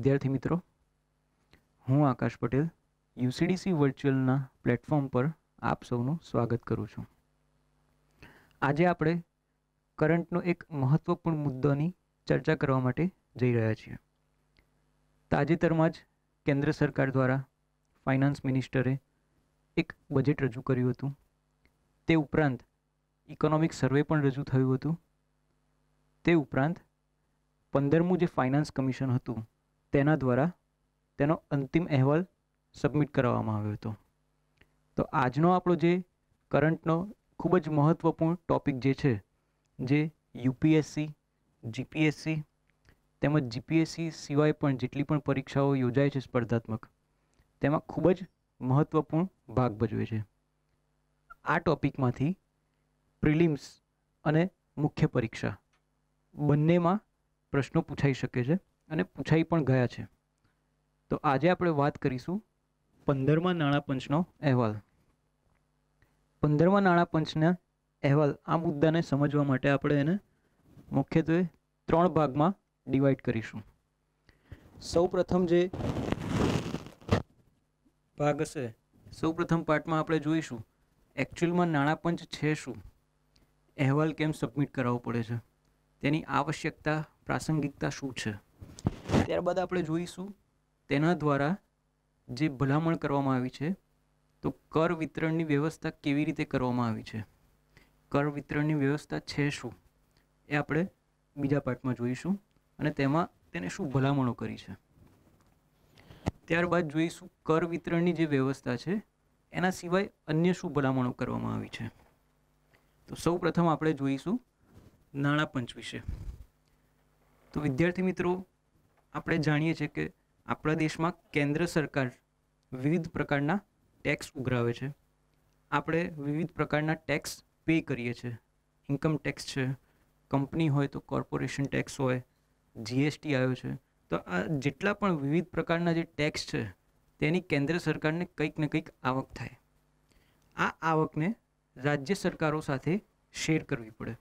વિદ્યાર્થી મિત્રો હું આકાશ પટેલ યુસીડીસી વર્ચ્યુઅલના પ્લેટફોર્મ પર આપ સૌનું સ્વાગત કરું છું આજે આપણે કરંટનો એક મહત્વપૂર્ણ મુદ્દોની ચર્ચા કરવા માટે જઈ રહ્યા છીએ તાજેતરમાં જ કેન્દ્ર સરકાર દ્વારા ફાઇનાન્સ મિનિસ્ટરે એક બજેટ રજૂ કર્યું હતું તે ઉપરાંત ઇકોનોમિક સર્વે પણ રજૂ થયું હતું તે ઉપરાંત પંદરમું જે ફાઇનાન્સ કમિશન હતું તેના દ્વારા તેનો અંતિમ અહેવાલ સબમિટ કરાવવામાં આવ્યો હતો તો આજનો આપણો જે કરંટનો ખૂબ જ મહત્ત્વપૂર્ણ ટોપિક જે છે જે યુપીએસસી જીપીએસસી તેમજ જીપીએસસી સિવાય પણ જેટલી પણ પરીક્ષાઓ યોજાય છે સ્પર્ધાત્મક તેમાં ખૂબ જ મહત્ત્વપૂર્ણ ભાગ ભજવે છે આ ટોપિકમાંથી પ્રિલિમ્સ અને મુખ્ય પરીક્ષા બંનેમાં પ્રશ્નો પૂછાઈ શકે છે અને પૂછાઈ પણ ગયા છે તો આજે આપણે વાત કરીશું પંદરમા નાણાં પંચનો અહેવાલ પંદરમા નાણાં પંચના અહેવાલ આ મુદ્દાને સમજવા માટે આપણે એને મુખ્યત્વે ત્રણ ભાગમાં ડિવાઈડ કરીશું સૌ પ્રથમ જે ભાગ હશે સૌ પ્રથમ પાર્ટમાં આપણે જોઈશું એકચ્યુઅલમાં નાણાં પંચ છે શું અહેવાલ કેમ સબમિટ કરાવવો પડે છે તેની આવશ્યકતા પ્રાસંગિકતા શું છે ત્યારબાદ આપણે જોઈશું તેના દ્વારા જે ભલામણ કરવામાં આવી છે તો કર વિતરણની વ્યવસ્થા કેવી રીતે કરવામાં આવી છે કર વિતરણની વ્યવસ્થા છે શું એ આપણે બીજા પાર્ટમાં જોઈશું અને તેમાં તેને શું ભલામણો કરી છે ત્યારબાદ જોઈશું કર વિતરણની જે વ્યવસ્થા છે એના સિવાય અન્ય શું ભલામણો કરવામાં આવી છે તો સૌ પ્રથમ આપણે જોઈશું નાણાં પંચ વિશે તો વિદ્યાર્થી મિત્રો આપણે જાણીએ છીએ કે આપણા દેશમાં કેન્દ્ર સરકાર વિવિધ પ્રકારના ટેક્સ ઉઘરાવે છે આપણે વિવિધ પ્રકારના ટેક્સ પે કરીએ છીએ ઇન્કમ ટેક્સ છે કંપની હોય તો કોર્પોરેશન ટેક્સ હોય જીએસટી આવ્યો છે તો આ જેટલા પણ વિવિધ પ્રકારના જે ટેક્સ છે તેની કેન્દ્ર સરકારને કંઈક ને કંઈક આવક થાય આ આવકને રાજ્ય સરકારો સાથે શેર કરવી પડે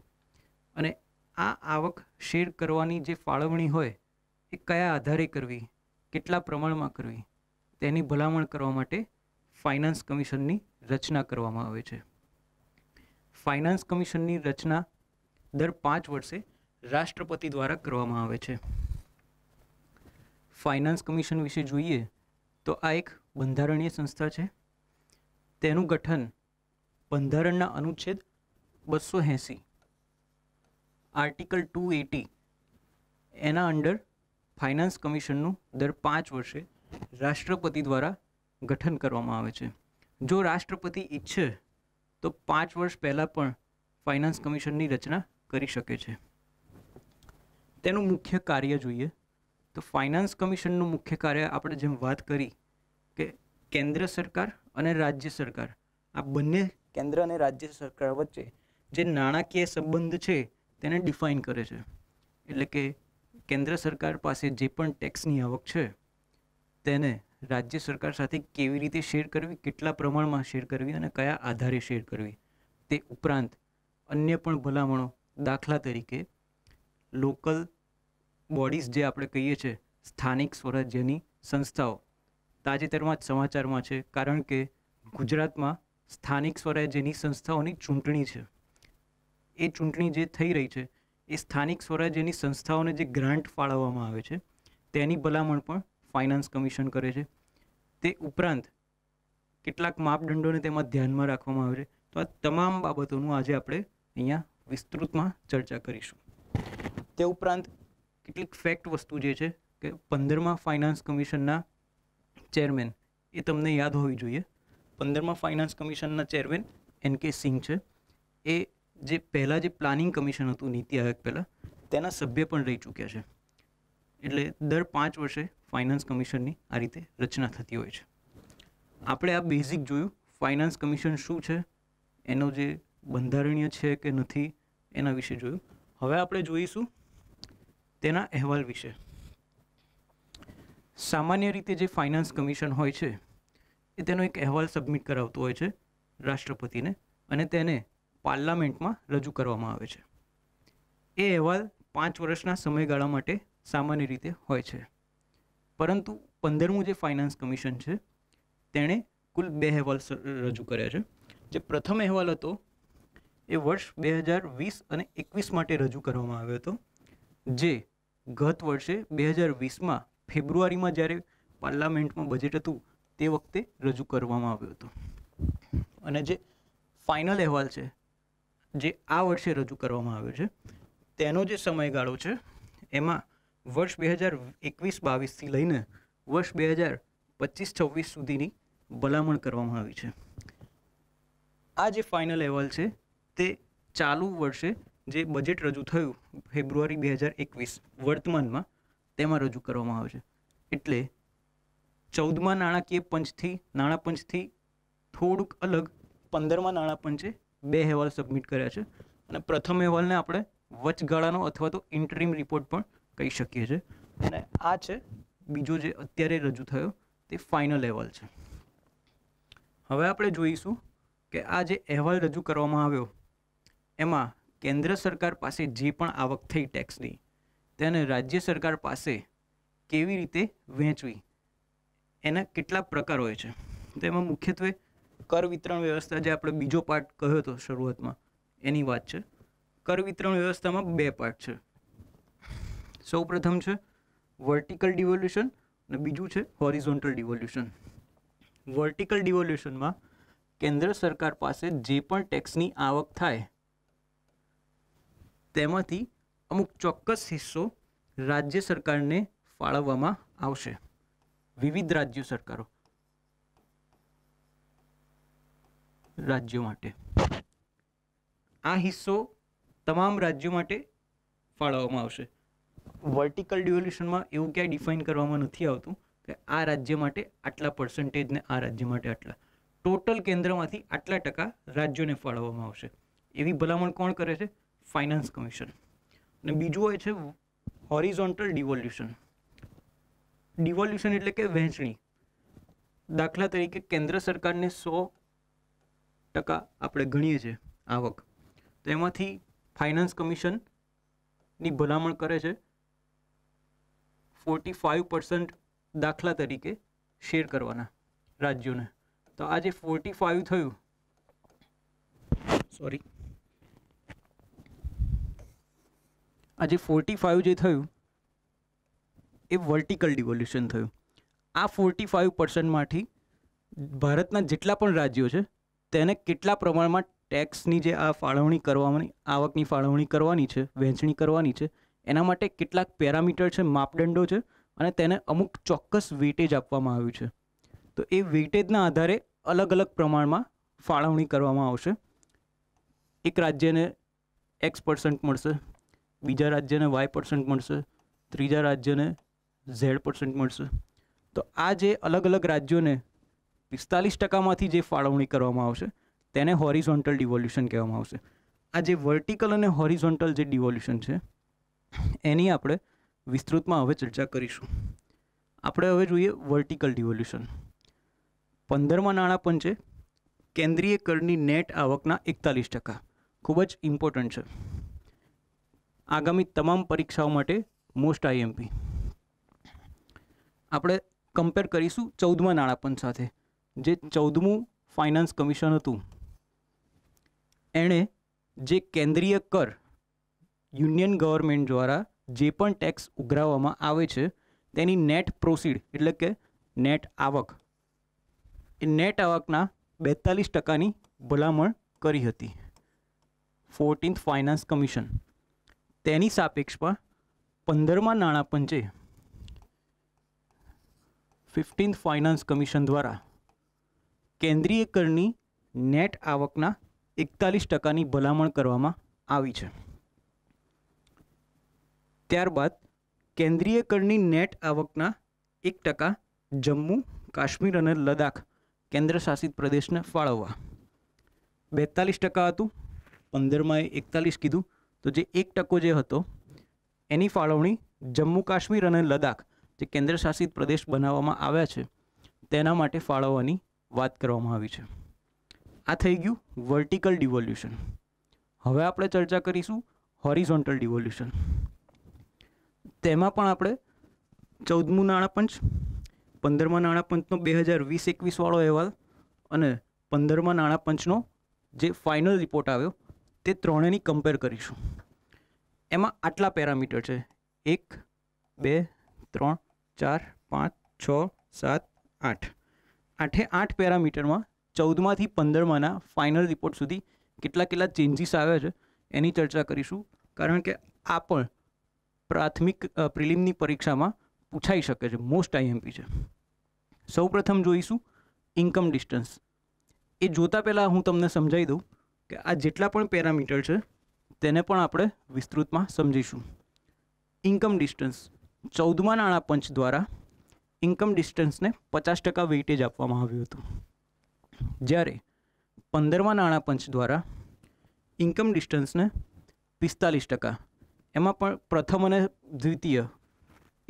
અને આ આવક શેર કરવાની જે ફાળવણી હોય એ કયા આધારે કરવી કેટલા પ્રમાણમાં કરવી તેની ભલામણ કરવા માટે ફાઇનાન્સ કમિશનની રચના કરવામાં આવે છે ફાઇનાન્સ કમિશનની રચના દર પાંચ વર્ષે રાષ્ટ્રપતિ દ્વારા કરવામાં આવે છે ફાઇનાન્સ કમિશન વિશે જોઈએ તો આ એક બંધારણીય સંસ્થા છે તેનું ગઠન બંધારણના અનુચ્છેદ બસો એંસી આર્ટિકલ ટુ એટી એના અંડર ફાઇનાન્સ કમિશનનું દર પાંચ વર્ષે રાષ્ટ્રપતિ દ્વારા ગઠન કરવામાં આવે છે જો રાષ્ટ્રપતિ ઈચ્છે તો પાંચ વર્ષ પહેલાં પણ ફાઇનાન્સ કમિશનની રચના કરી શકે છે તેનું મુખ્ય કાર્ય જોઈએ તો ફાઇનાન્સ કમિશનનું મુખ્ય કાર્ય આપણે જેમ વાત કરી કે કેન્દ્ર સરકાર અને રાજ્ય સરકાર આ બંને કેન્દ્ર અને રાજ્ય સરકાર વચ્ચે જે નાણાકીય સંબંધ છે તેને ડિફાઇન કરે છે એટલે કે કેન્દ્ર સરકાર પાસે જે પણ ટેક્સની આવક છે તેને રાજ્ય સરકાર સાથે કેવી રીતે શેર કરવી કેટલા પ્રમાણમાં શેર કરવી અને કયા આધારે શેર કરવી તે ઉપરાંત અન્ય પણ ભલામણો દાખલા તરીકે લોકલ બોડીઝ જે આપણે કહીએ છીએ સ્થાનિક સ્વરાજ્યની સંસ્થાઓ તાજેતરમાં જ સમાચારમાં છે કારણ કે ગુજરાતમાં સ્થાનિક સ્વરાજ્યની સંસ્થાઓની ચૂંટણી છે એ ચૂંટણી જે થઈ રહી છે એ સ્થાનિક સ્વરાજ્યની સંસ્થાઓને જે ગ્રાન્ટ ફાળવવામાં આવે છે તેની ભલામણ પણ ફાઇનાન્સ કમિશન કરે છે તે ઉપરાંત કેટલાક માપદંડોને તેમાં ધ્યાનમાં રાખવામાં આવે છે તો આ તમામ બાબતોનું આજે આપણે અહીંયા વિસ્તૃતમાં ચર્ચા કરીશું તે ઉપરાંત કેટલીક ફેક્ટ વસ્તુ જે છે કે પંદરમા ફાઇનાન્સ કમિશનના ચેરમેન એ તમને યાદ હોવી જોઈએ પંદરમા ફાઇનાન્સ કમિશનના ચેરમેન એન કે સિંહ છે એ જે પહેલાં જે પ્લાનિંગ કમિશન હતું નીતિ આયોગ પહેલાં તેના સભ્ય પણ રહી ચૂક્યા છે એટલે દર પાંચ વર્ષે ફાઇનાન્સ કમિશનની આ રીતે રચના થતી હોય છે આપણે આ બેઝિક જોયું ફાઇનાન્સ કમિશન શું છે એનો જે બંધારણીય છે કે નથી એના વિશે જોયું હવે આપણે જોઈશું તેના અહેવાલ વિશે સામાન્ય રીતે જે ફાઇનાન્સ કમિશન હોય છે એ તેનો એક અહેવાલ સબમિટ કરાવતો હોય છે રાષ્ટ્રપતિને અને તેને પાર્લામેન્ટમાં રજૂ કરવામાં આવે છે એ અહેવાલ પાંચ વર્ષના સમયગાળા માટે સામાન્ય રીતે હોય છે પરંતુ પંદરમું જે ફાઇનાન્સ કમિશન છે તેણે કુલ બે અહેવાલ રજૂ કર્યા છે જે પ્રથમ અહેવાલ હતો એ વર્ષ બે હજાર વીસ અને એકવીસ માટે રજૂ કરવામાં આવ્યો હતો જે ગત વર્ષે બે હજાર વીસમાં ફેબ્રુઆરીમાં જ્યારે પાર્લામેન્ટમાં બજેટ હતું તે વખતે રજૂ કરવામાં આવ્યો હતો અને જે ફાઇનલ અહેવાલ છે જે આ વર્ષે રજૂ કરવામાં આવ્યો છે તેનો જે સમયગાળો છે એમાં વર્ષ બે હજાર એકવીસ બાવીસથી લઈને વર્ષ બે હજાર પચીસ છવ્વીસ સુધીની ભલામણ કરવામાં આવી છે આ જે ફાઇનલ અહેવાલ છે તે ચાલુ વર્ષે જે બજેટ રજૂ થયું ફેબ્રુઆરી બે હજાર એકવીસ વર્તમાનમાં તેમાં રજૂ કરવામાં આવે છે એટલે ચૌદમાં નાણાકીય પંચથી નાણાં પંચથી થોડુંક અલગ પંદરમાં નાણાં પંચે બે અહેવાલ સબમિટ કર્યા છે અને પ્રથમ અહેવાલને આપણે વચગાળાનો અથવા તો ઇન્ટરિમ રિપોર્ટ પણ કહી શકીએ છીએ અને આ છે બીજો જે અત્યારે રજૂ થયો તે ફાઇનલ અહેવાલ છે હવે આપણે જોઈશું કે આ જે અહેવાલ રજૂ કરવામાં આવ્યો એમાં કેન્દ્ર સરકાર પાસે જે પણ આવક થઈ ટેક્સની તેને રાજ્ય સરકાર પાસે કેવી રીતે વહેંચવી એના કેટલા પ્રકાર હોય છે તેમાં મુખ્યત્વે કર વિતરણ વ્યવસ્થા જે આપણે બીજો પાર્ટ કહ્યો હતો શરૂઆતમાં એની વાત છે કર વિતરણ વ્યવસ્થામાં બે પાર્ટ છે સૌ પ્રથમ છે વર્ટિકલ ડિવોલ્યુશન અને બીજું છે હોરિઝોન્ટલ ડિવોલ્યુશન વર્ટિકલ ડિવોલ્યુશનમાં કેન્દ્ર સરકાર પાસે જે પણ ટેક્સની આવક થાય તેમાંથી અમુક ચોક્કસ હિસ્સો રાજ્ય સરકારને ફાળવવામાં આવશે વિવિધ રાજ્ય સરકારો રાજ્યો માટે આ હિસ્સો તમામ રાજ્યો માટે ફાળવવામાં આવશે વર્ટિકલ ડિવોલ્યુશનમાં એવું ક્યાંય ડિફાઇન કરવામાં નથી આવતું કે આ રાજ્ય માટે આટલા પર્સન્ટેજને આ રાજ્ય માટે આટલા ટોટલ કેન્દ્રમાંથી આટલા ટકા રાજ્યોને ફાળવવામાં આવશે એવી ભલામણ કોણ કરે છે ફાઇનાન્સ કમિશન અને બીજું હોય છે હોરિઝોન્ટલ ડિવોલ્યુશન ડિવોલ્યુશન એટલે કે વહેંચણી દાખલા તરીકે કેન્દ્ર સરકારને સો ટકા આપણે ગણીએ છીએ આવક તો એમાંથી ફાઇનાન્સ કમિશનની ભલામણ કરે છે ફોર્ટી ફાઇવ પર્સન્ટ દાખલા તરીકે શેર કરવાના રાજ્યોને તો આ જે ફોર્ટી ફાઇવ થયું સોરી આ જે ફોર્ટી ફાઇવ જે થયું એ વર્ટિકલ ડિવોલ્યુશન થયું આ ફોર્ટી ફાઇવ પર્સન્ટમાંથી ભારતના જેટલા પણ રાજ્યો છે તેને કેટલા પ્રમાણમાં ટેક્સની જે આ ફાળવણી કરવાની આવકની ફાળવણી કરવાની છે વહેંચણી કરવાની છે એના માટે કેટલાક પેરામીટર છે માપદંડો છે અને તેને અમુક ચોક્કસ વેટેજ આપવામાં આવ્યું છે તો એ વેટેજના આધારે અલગ અલગ પ્રમાણમાં ફાળવણી કરવામાં આવશે એક રાજ્યને એક્સ પર્સન્ટ મળશે બીજા રાજ્યને વાય પર્સન્ટ મળશે ત્રીજા રાજ્યને ઝેડ પર્સન્ટ મળશે તો આ જે અલગ અલગ રાજ્યોને પિસ્તાલીસ ટકામાંથી જે ફાળવણી કરવામાં આવશે તેને હોરિઝોન્ટલ ડિવોલ્યુશન કહેવામાં આવશે આ જે વર્ટિકલ અને હોરિઝોન્ટલ જે ડિવોલ્યુશન છે એની આપણે વિસ્તૃતમાં હવે ચર્ચા કરીશું આપણે હવે જોઈએ વર્ટિકલ ડિવોલ્યુશન પંદરમાં નાણાં પંચે કેન્દ્રીય કરની નેટ આવકના એકતાલીસ ટકા ખૂબ જ ઇમ્પોર્ટન્ટ છે આગામી તમામ પરીક્ષાઓ માટે મોસ્ટ આઈએમપી આપણે કમ્પેર કરીશું ચૌદમાં નાણાં પંચ સાથે જે ચૌદમું ફાઇનાન્સ કમિશન હતું એણે જે કેન્દ્રીય કર યુનિયન ગવર્મેન્ટ દ્વારા જે પણ ટેક્સ ઉઘરાવવામાં આવે છે તેની નેટ પ્રોસીડ એટલે કે નેટ આવક એ નેટ આવકના બેતાલીસ ટકાની ભલામણ કરી હતી ફોર્ટીન્થ ફાઇનાન્સ કમિશન તેની સાપેક્ષમાં પંદરમા નાણાં પંચે ફિફ્ટીન્થ ફાઇનાન્સ કમિશન દ્વારા કેન્દ્રીય કરની નેટ આવકના એકતાલીસ ટકાની ભલામણ કરવામાં આવી છે ત્યારબાદ કેન્દ્રીય કરની નેટ આવકના એક ટકા જમ્મુ કાશ્મીર અને લદ્દાખ કેન્દ્રશાસિત પ્રદેશને ફાળવવા બેતાલીસ ટકા હતું પંદરમાં એ એકતાલીસ કીધું તો જે એક ટકો જે હતો એની ફાળવણી જમ્મુ કાશ્મીર અને લદ્દાખ જે કેન્દ્રશાસિત પ્રદેશ બનાવવામાં આવ્યા છે તેના માટે ફાળવવાની વાત કરવામાં આવી છે આ થઈ ગયું વર્ટિકલ ડિવોલ્યુશન હવે આપણે ચર્ચા કરીશું હોરિઝોન્ટલ ડિવોલ્યુશન તેમાં પણ આપણે ચૌદમું નાણાપંચ પંદરમા નાણાપંચનો બે હજાર વીસ એકવીસવાળો અહેવાલ અને પંદરમા નાણાપંચનો જે ફાઇનલ રિપોર્ટ આવ્યો તે ત્રણેની કમ્પેર કરીશું એમાં આટલા પેરામીટર છે એક બે ત્રણ ચાર પાંચ છ સાત આઠ આઠે આઠ પેરામીટરમાં ચૌદમાંથી પંદરમાંના ફાઇનલ રિપોર્ટ સુધી કેટલા કેટલા ચેન્જીસ આવ્યા છે એની ચર્ચા કરીશું કારણ કે આ પણ પ્રાથમિક પ્રિલિમની પરીક્ષામાં પૂછાઈ શકે છે મોસ્ટ આઈએમપી છે સૌપ્રથમ જોઈશું ઇન્કમ ડિસ્ટન્સ એ જોતાં પહેલાં હું તમને સમજાવી દઉં કે આ જેટલા પણ પેરામીટર છે તેને પણ આપણે વિસ્તૃતમાં સમજીશું ઇન્કમ ડિસ્ટન્સ ચૌદમા નાણાં પંચ દ્વારા ઇન્કમ ડિસ્ટન્સને પચાસ ટકા વેઇટેજ આપવામાં આવ્યું હતું જ્યારે પંદરમા નાણાપંચ દ્વારા ઇન્કમ ડિસ્ટન્સને પિસ્તાલીસ ટકા એમાં પણ પ્રથમ અને દ્વિતીય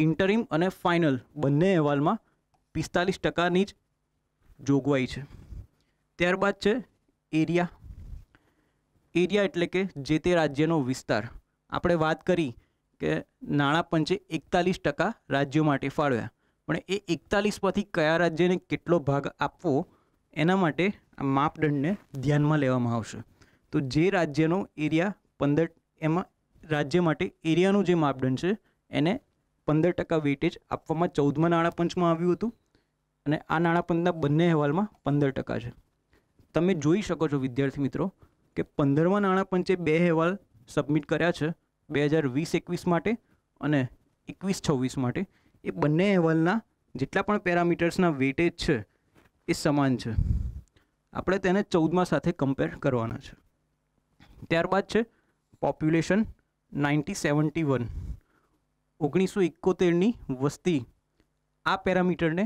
ઇન્ટરિમ અને ફાઇનલ બંને અહેવાલમાં પિસ્તાલીસ ટકાની જ જોગવાઈ છે ત્યારબાદ છે એરિયા એરિયા એટલે કે જે તે રાજ્યનો વિસ્તાર આપણે વાત કરી કે નાણાં પંચે એકતાલીસ ટકા રાજ્યો માટે ફાળવ્યા પણ એ એકતાલીસમાંથી કયા રાજ્યને કેટલો ભાગ આપવો એના માટે આ માપદંડને ધ્યાનમાં લેવામાં આવશે તો જે રાજ્યનો એરિયા પંદર એમાં રાજ્ય માટે એરિયાનું જે માપદંડ છે એને પંદર ટકા વેટેજ આપવામાં ચૌદમાં નાણાપંચમાં આવ્યું હતું અને આ નાણાપંચના બંને અહેવાલમાં પંદર ટકા છે તમે જોઈ શકો છો વિદ્યાર્થી મિત્રો કે પંદરમાં નાણાપંચે બે અહેવાલ સબમિટ કર્યા છે બે હજાર વીસ એકવીસ માટે અને એકવીસ છવ્વીસ માટે એ બંને અહેવાલના જેટલા પણ પેરામીટર્સના વેટેજ છે એ સમાન છે આપણે તેને ચૌદમાં સાથે કમ્પેર કરવાના છે ત્યારબાદ છે પોપ્યુલેશન નાઇન્ટી સેવન્ટી વન ઓગણીસો એકોતેરની વસ્તી આ પેરામીટરને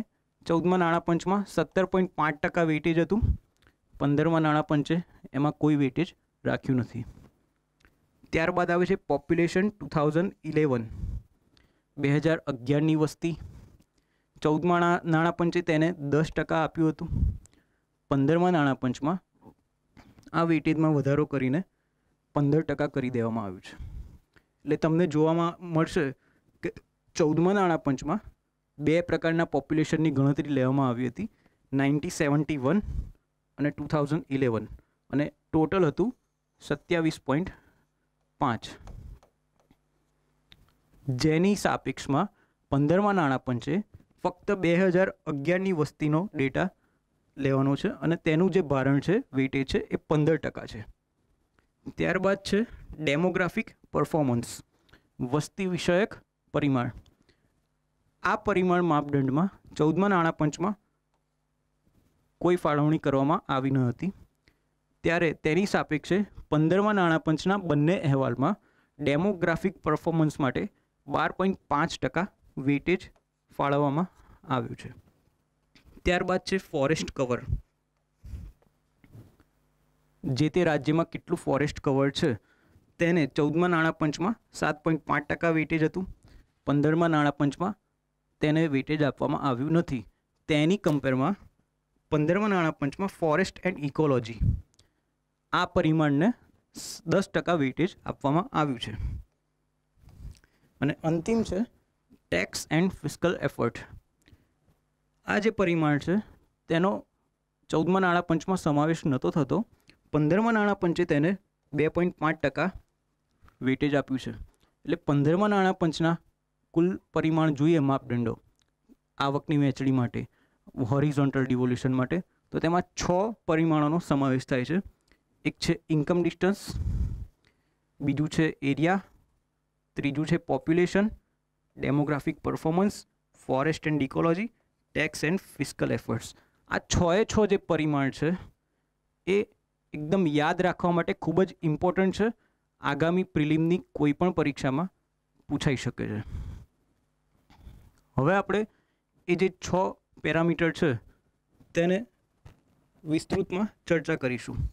ચૌદમાં નાણાપંચમાં સત્તર પોઈન્ટ પાંચ ટકા વેટેજ હતું પંદરમાં નાણાપંચે એમાં કોઈ વેટેજ રાખ્યું નથી ત્યારબાદ આવે છે પોપ્યુલેશન ટુ થાઉઝન્ડ ઇલેવન બે હજાર અગિયારની વસ્તી ચૌદમાં નાણાં તેને દસ ટકા આપ્યું હતું પંદરમાં નાણાપંચમાં આ વેટેજમાં વધારો કરીને પંદર ટકા કરી દેવામાં આવ્યું છે એટલે તમને જોવામાં મળશે કે ચૌદમાં નાણાપંચમાં બે પ્રકારના પોપ્યુલેશનની ગણતરી લેવામાં આવી હતી નાઇન્ટી સેવન્ટી વન અને ટુ થાઉઝન્ડ ઇલેવન અને ટોટલ હતું સત્યાવીસ પોઈન્ટ પાંચ જેની સાપેક્ષમાં પંદરમાં નાણાં ફક્ત બે હજાર અગિયારની વસ્તીનો ડેટા લેવાનો છે અને તેનું જે ભારણ છે વેટેજ છે એ પંદર ટકા છે ત્યારબાદ છે ડેમોગ્રાફિક પરફોર્મન્સ વસ્તી વિષયક પરિમાણ આ પરિમાણ માપદંડમાં ચૌદમા નાણાપંચમાં કોઈ ફાળવણી કરવામાં આવી ન હતી ત્યારે તેની સાપેક્ષે પંદરમા નાણાં પંચના બંને અહેવાલમાં ડેમોગ્રાફિક પરફોર્મન્સ માટે બાર પોઈન્ટ પાંચ ટકા વેટેજ ફાળવવામાં આવ્યું છે ત્યારબાદ છે ફોરેસ્ટ કવર જે તે રાજ્યમાં કેટલું ફોરેસ્ટ કવર છે તેને ચૌદમાં નાણાં સાત પોઈન્ટ પાંચ ટકા વેટેજ હતું પંદરમાં નાણાં તેને વેટેજ આપવામાં આવ્યું નથી તેની કમ્પેરમાં પંદરમાં નાણાં ફોરેસ્ટ એન્ડ ઇકોલોજી આ પરિમાણને દસ ટકા વેટેજ આપવામાં આવ્યું છે અને અંતિમ છે ટેક્સ એન્ડ ફિસ્કલ એફર્ટ આ જે પરિમાણ છે તેનો ચૌદમાં નાણાપંચમાં સમાવેશ નહોતો થતો પંદરમાં નાણાં તેને બે પોઈન્ટ પાંચ ટકા વેટેજ આપ્યું છે એટલે પંદરમાં નાણાં કુલ પરિમાણ જોઈએ માપદંડો આવકની વહેંચણી માટે હોરિઝોન્ટલ ડિવોલ્યુશન માટે તો તેમાં છ પરિમાણોનો સમાવેશ થાય છે એક છે ઇન્કમ ડિસ્ટન્સ બીજું છે એરિયા ત્રીજું છે population demographic performance forest and ecology tax and physical efforts આ છએ છ જે પરિમાણ છે એ એકદમ યાદ રાખવા માટે ખૂબ જ ઇમ્પોર્ટન્ટ છે આગામી પ્રિલિમની કોઈ પણ પરીક્ષામાં પૂછાઈ શકે છે હવે આપણે એ જે છ પેરામીટર છે તેને વિસ્તૃતમાં ચર્ચા કરીશું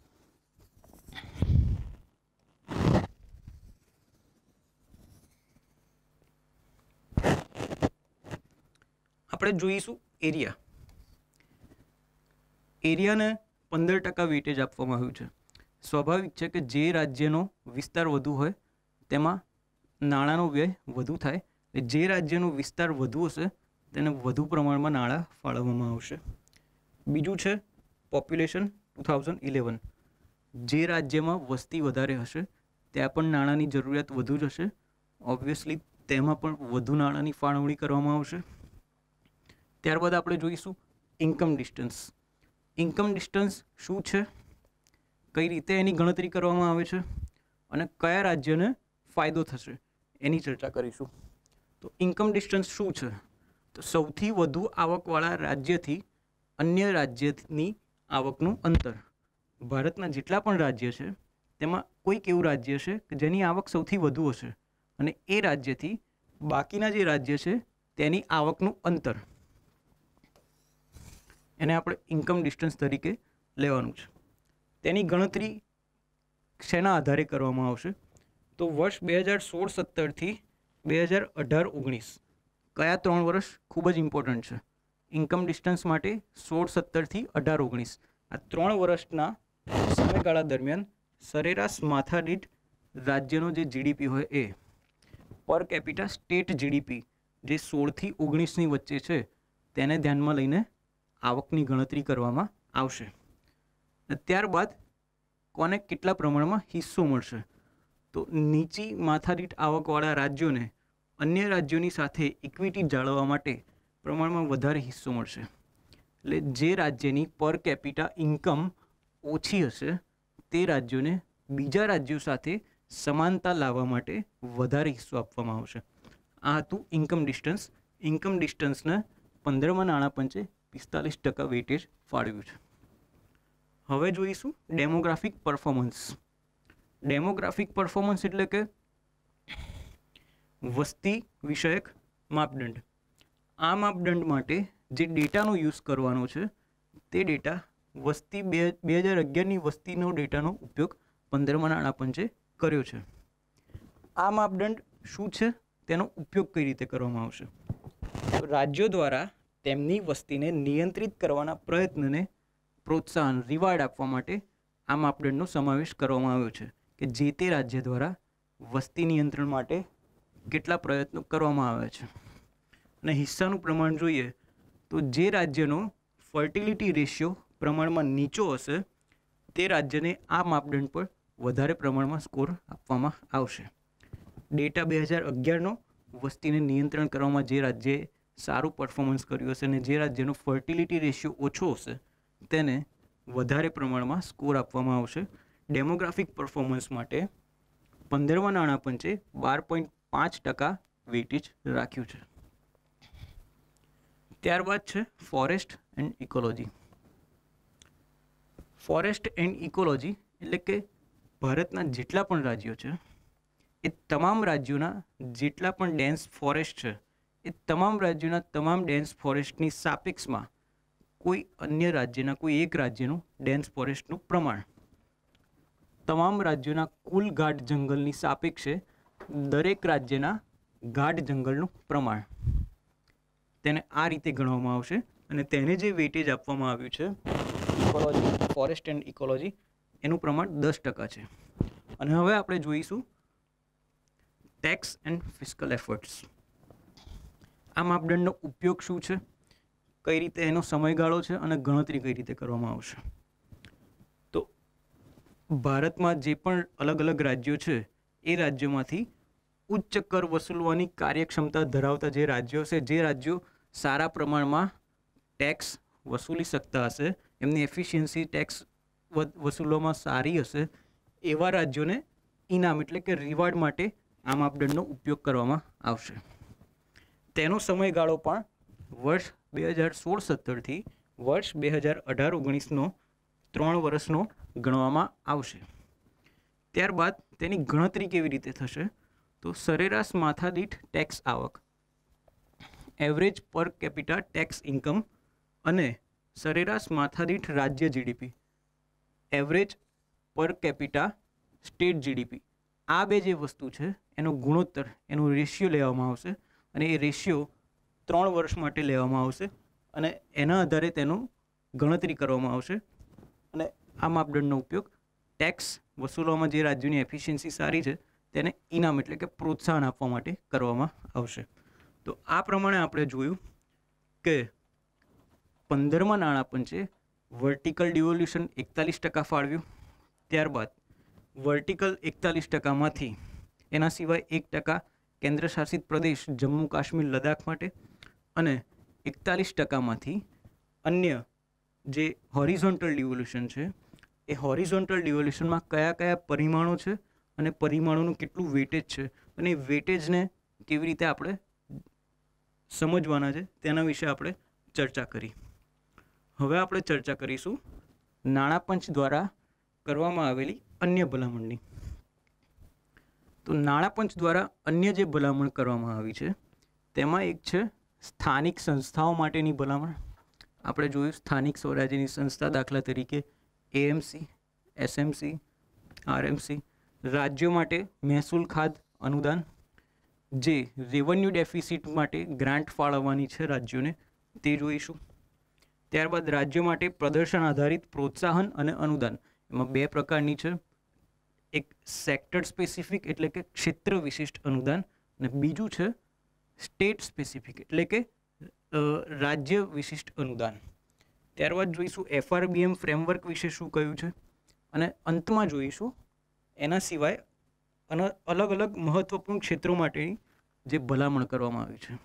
આપણે જોઈશું એરિયા એરિયાને પંદર ટકા વેટેજ આપવામાં આવ્યું છે સ્વાભાવિક છે કે જે રાજ્યનો વિસ્તાર વધુ હોય તેમાં નાણાંનો વ્યય વધુ થાય જે રાજ્યનો વિસ્તાર વધુ હશે તેને વધુ પ્રમાણમાં નાણાં ફાળવવામાં આવશે બીજું છે પોપ્યુલેશન ટુ થાઉઝન્ડ ઇલેવન જે રાજ્યમાં વસ્તી વધારે હશે ત્યાં પણ નાણાંની જરૂરિયાત વધુ જ હશે ઓબ્વિયસલી તેમાં પણ વધુ નાણાંની ફાળવણી કરવામાં આવશે ત્યારબાદ આપણે જોઈશું ઇન્કમ ડિસ્ટન્સ ઇન્કમ ડિસ્ટન્સ શું છે કઈ રીતે એની ગણતરી કરવામાં આવે છે અને કયા રાજ્યને ફાયદો થશે એની ચર્ચા કરીશું તો ઇન્કમ ડિસ્ટન્સ શું છે તો સૌથી વધુ આવકવાળા રાજ્યથી અન્ય રાજ્યની આવકનું અંતર ભારતના જેટલા પણ રાજ્ય છે તેમાં કોઈક એવું રાજ્ય છે કે જેની આવક સૌથી વધુ હશે અને એ રાજ્યથી બાકીના જે રાજ્ય છે તેની આવકનું અંતર એને આપણે ઇન્કમ ડિસ્ટન્સ તરીકે લેવાનું છે તેની ગણતરી શેના આધારે કરવામાં આવશે તો વર્ષ બે હજાર સોળ સત્તરથી બે હજાર અઢાર ઓગણીસ કયા ત્રણ વર્ષ ખૂબ જ ઇમ્પોર્ટન્ટ છે ઇન્કમ ડિસ્ટન્સ માટે સોળ સત્તરથી અઢાર ઓગણીસ આ ત્રણ વર્ષના સમયગાળા દરમિયાન સરેરાશ માથા રાજ્યનો જે જીડીપી હોય એ પર કેપિટા સ્ટેટ જીડીપી જે સોળથી ઓગણીસની વચ્ચે છે તેને ધ્યાનમાં લઈને આવકની ગણતરી કરવામાં આવશે ત્યારબાદ કોને કેટલા પ્રમાણમાં હિસ્સો મળશે તો નીચી માથાદીઠ આવકવાળા રાજ્યોને અન્ય રાજ્યોની સાથે ઇક્વિટી જાળવવા માટે પ્રમાણમાં વધારે હિસ્સો મળશે એટલે જે રાજ્યની પર કેપિટા ઇન્કમ ઓછી હશે તે રાજ્યોને બીજા રાજ્યો સાથે સમાનતા લાવવા માટે વધારે હિસ્સો આપવામાં આવશે આ હતું ઇન્કમ ડિસ્ટન્સ ઇન્કમ ડિસ્ટન્સને પંદરમાં નાણાં પંચે પિસ્તાલીસ ટકા વેટેજ ફાળવ્યું છે હવે જોઈશું ડેમોગ્રાફિક પરફોર્મન્સ ડેમોગ્રાફિક પરફોર્મન્સ એટલે કે વસ્તી વિષયક માપદંડ આ માપદંડ માટે જે ડેટાનો યુઝ કરવાનો છે તે ડેટા વસ્તી બે બે હજાર અગિયારની વસ્તીનો ડેટાનો ઉપયોગ પંદરમા નાણાપંચે કર્યો છે આ માપદંડ શું છે તેનો ઉપયોગ કઈ રીતે કરવામાં આવશે રાજ્યો દ્વારા તેમની વસ્તીને નિયંત્રિત કરવાના પ્રયત્નને પ્રોત્સાહન રિવાર્ડ આપવા માટે આ માપદંડનો સમાવેશ કરવામાં આવ્યો છે કે જે તે રાજ્ય દ્વારા વસ્તી નિયંત્રણ માટે કેટલા પ્રયત્નો કરવામાં આવે છે અને હિસ્સાનું પ્રમાણ જોઈએ તો જે રાજ્યનો ફર્ટિલિટી રેશિયો પ્રમાણમાં નીચો હશે તે રાજ્યને આ માપદંડ પર વધારે પ્રમાણમાં સ્કોર આપવામાં આવશે ડેટા બે હજાર અગિયારનો વસ્તીને નિયંત્રણ કરવામાં જે રાજ્યે સારું પરફોર્મન્સ કર્યું હશે અને જે રાજ્યનો ફર્ટિલિટી રેશિયો ઓછો હશે તેને વધારે પ્રમાણમાં સ્કોર આપવામાં આવશે ડેમોગ્રાફિક પરફોર્મન્સ માટે પંદરમા નાણાં પંચે બાર પોઈન્ટ પાંચ ટકા વેટેજ રાખ્યું છે ત્યારબાદ છે forest and ecology forest and ecology એટલે કે ભારતના જેટલા પણ રાજ્યો છે એ તમામ રાજ્યોના જેટલા પણ ડેન્સ ફોરેસ્ટ છે એ તમામ રાજ્યોના તમામ ડેન્સ ફોરેસ્ટની સાપેક્ષમાં કોઈ અન્ય રાજ્યના કોઈ એક રાજ્યનું ડેન્સ ફોરેસ્ટનું પ્રમાણ તમામ રાજ્યોના કુલ ગાઢ જંગલની સાપેક્ષે દરેક રાજ્યના ગાઢ જંગલનું પ્રમાણ તેને આ રીતે ગણવામાં આવશે અને તેને જે વેટેજ આપવામાં આવ્યું છે ઇકોલોજી ફોરેસ્ટ એન્ડ ઇકોલોજી એનું પ્રમાણ દસ ટકા છે અને હવે આપણે જોઈશું ટેક્સ એન્ડ ફિઝિકલ એફર્ટ્સ આ માપદંડનો ઉપયોગ શું છે કઈ રીતે એનો સમયગાળો છે અને ગણતરી કઈ રીતે કરવામાં આવશે તો ભારતમાં જે પણ અલગ અલગ રાજ્યો છે એ રાજ્યોમાંથી ઉચ્ચ કર વસૂલવાની કાર્યક્ષમતા ધરાવતા જે રાજ્યો છે જે રાજ્યો સારા પ્રમાણમાં ટેક્સ વસૂલી શકતા હશે એમની એફિશિયન્સી ટેક્સ વસૂલવામાં સારી હશે એવા રાજ્યોને ઇનામ એટલે કે રિવાર્ડ માટે આ માપદંડનો ઉપયોગ કરવામાં આવશે તેનો સમયગાળો પણ વર્ષ બે હજાર સોળ સત્તરથી વર્ષ બે હજાર અઢાર ઓગણીસનો ત્રણ વર્ષનો ગણવામાં આવશે ત્યારબાદ તેની ગણતરી કેવી રીતે થશે તો સરેરાશ માથાદીઠ ટેક્સ આવક average per capita tax income અને સરેરાશ માથાદીઠ રાજ્ય GDP average per capita state GDP આ બે જે વસ્તુ છે એનો ગુણોત્તર એનું રેશિયો લેવામાં આવશે અને એ રેશિયો ત્રણ વર્ષ માટે લેવામાં આવશે અને એના આધારે તેનું ગણતરી કરવામાં આવશે અને આ માપદંડનો ઉપયોગ ટેક્સ વસૂલવામાં જે રાજ્યની એફિશિયન્સી સારી છે તેને ઇનામ એટલે કે પ્રોત્સાહન આપવા માટે કરવામાં આવશે તો આ પ્રમાણે આપણે જોયું કે પંદરમાં નાણાં વર્ટિકલ ડિવોલ્યુશન એકતાલીસ ટકા ફાળવ્યું ત્યારબાદ વર્ટિકલ એકતાલીસ ટકામાંથી એના સિવાય એક ટકા કેન્દ્રશાસિત પ્રદેશ જમ્મુ કાશ્મીર લદાખ માટે અને એકતાલીસ ટકામાંથી અન્ય જે હોરિઝોન્ટલ ડિવોલ્યુશન છે એ હોરિઝોન્ટલ ડિવોલ્યુશનમાં કયા કયા પરિમાણો છે અને પરિમાણોનું કેટલું વેટેજ છે અને એ વેટેજને કેવી રીતે આપણે સમજવાના છે તેના વિશે આપણે ચર્ચા કરી હવે આપણે ચર્ચા કરીશું નાણાં પંચ દ્વારા કરવામાં આવેલી અન્ય ભલામણની તો નાણાપંચ દ્વારા અન્ય જે ભલામણ કરવામાં આવી છે તેમાં એક છે સ્થાનિક સંસ્થાઓ માટેની ભલામણ આપણે જોયું સ્થાનિક સ્વરાજ્યની સંસ્થા દાખલા તરીકે એએમસી એસએમસી આરએમસી રાજ્યો માટે મહેસૂલ ખાદ અનુદાન જે રેવન્યુ ડેફિસિટ માટે ગ્રાન્ટ ફાળવવાની છે રાજ્યોને તે જોઈશું ત્યારબાદ રાજ્યો માટે પ્રદર્શન આધારિત પ્રોત્સાહન અને અનુદાન એમાં બે પ્રકારની છે એક સેક્ટર સ્પેસિફિક એટલે કે ક્ષેત્ર વિશિષ્ટ અનુદાન અને બીજું છે સ્ટેટ સ્પેસિફિક એટલે કે રાજ્ય વિશિષ્ટ અનુદાન ત્યારબાદ જોઈશું એફઆરબીએમ ફ્રેમવર્ક વિશે શું કહ્યું છે અને અંતમાં જોઈશું એના સિવાય અને અલગ અલગ મહત્વપૂર્ણ ક્ષેત્રો માટેની જે ભલામણ કરવામાં આવી છે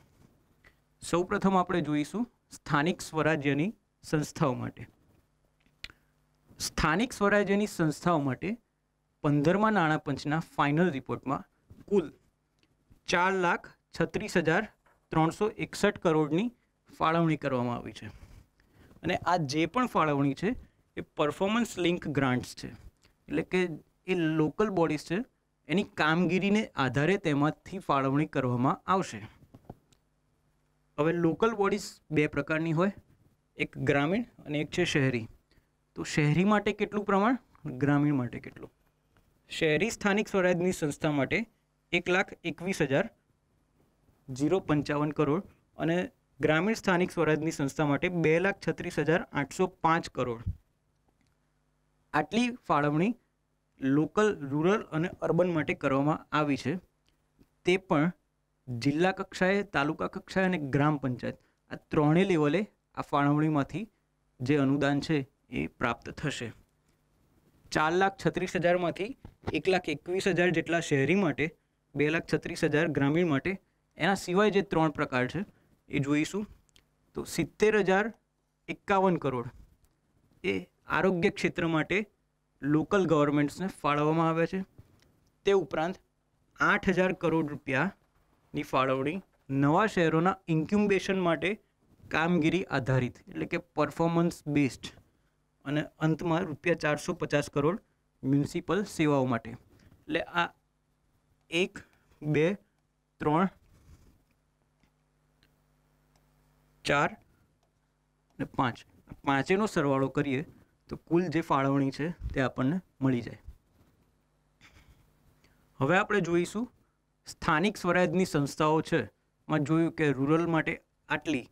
સૌપ્રથમ આપણે જોઈશું સ્થાનિક સ્વરાજ્યની સંસ્થાઓ માટે સ્થાનિક સ્વરાજ્યની સંસ્થાઓ માટે પંદરમા નાણાપંચના ફાઇનલ રિપોર્ટમાં કુલ ચાર લાખ છત્રીસ હજાર ત્રણસો એકસઠ કરોડની ફાળવણી કરવામાં આવી છે અને આ જે પણ ફાળવણી છે એ પરફોર્મન્સ લિંક ગ્રાન્ટ્સ છે એટલે કે એ લોકલ બોડીઝ છે એની કામગીરીને આધારે તેમાંથી ફાળવણી કરવામાં આવશે હવે લોકલ બોડીઝ બે પ્રકારની હોય એક ગ્રામીણ અને એક છે શહેરી તો શહેરી માટે કેટલું પ્રમાણ ગ્રામીણ માટે કેટલું શહેરી સ્થાનિક સ્વરાજની સંસ્થા માટે એક લાખ એકવીસ હજાર જીરો પંચાવન કરોડ અને ગ્રામીણ સ્થાનિક સ્વરાજની સંસ્થા માટે બે લાખ છત્રીસ હજાર આઠસો પાંચ કરોડ આટલી ફાળવણી લોકલ રૂરલ અને અર્બન માટે કરવામાં આવી છે તે પણ જિલ્લા કક્ષાએ તાલુકા કક્ષાએ અને ગ્રામ પંચાયત આ ત્રણેય લેવલે આ ફાળવણીમાંથી જે અનુદાન છે એ પ્રાપ્ત થશે ચાર લાખ છત્રીસ હજારમાંથી એક લાખ એકવીસ હજાર જેટલા શહેરી માટે બે લાખ છત્રીસ હજાર ગ્રામીણ માટે એના સિવાય જે ત્રણ પ્રકાર છે એ જોઈશું તો સિત્તેર હજાર એકાવન કરોડ એ આરોગ્ય ક્ષેત્ર માટે લોકલ ગવર્મેન્ટ્સને ફાળવવામાં આવે છે તે ઉપરાંત આઠ હજાર કરોડ રૂપિયાની ફાળવણી નવા શહેરોના ઇન્ક્યુબેશન માટે કામગીરી આધારિત એટલે કે પરફોર્મન્સ બેસ્ડ અને અંતમાં રૂપિયા ચારસો પચાસ કરોડ મ્યુનિસિપલ સેવાઓ માટે એટલે આ એક બે ત્રણ ચાર અને પાંચ પાંચેનો સરવાળો કરીએ તો કુલ જે ફાળવણી છે તે આપણને મળી જાય હવે આપણે જોઈશું સ્થાનિક સ્વરાજની સંસ્થાઓ છે માં જોયું કે રૂરલ માટે આટલી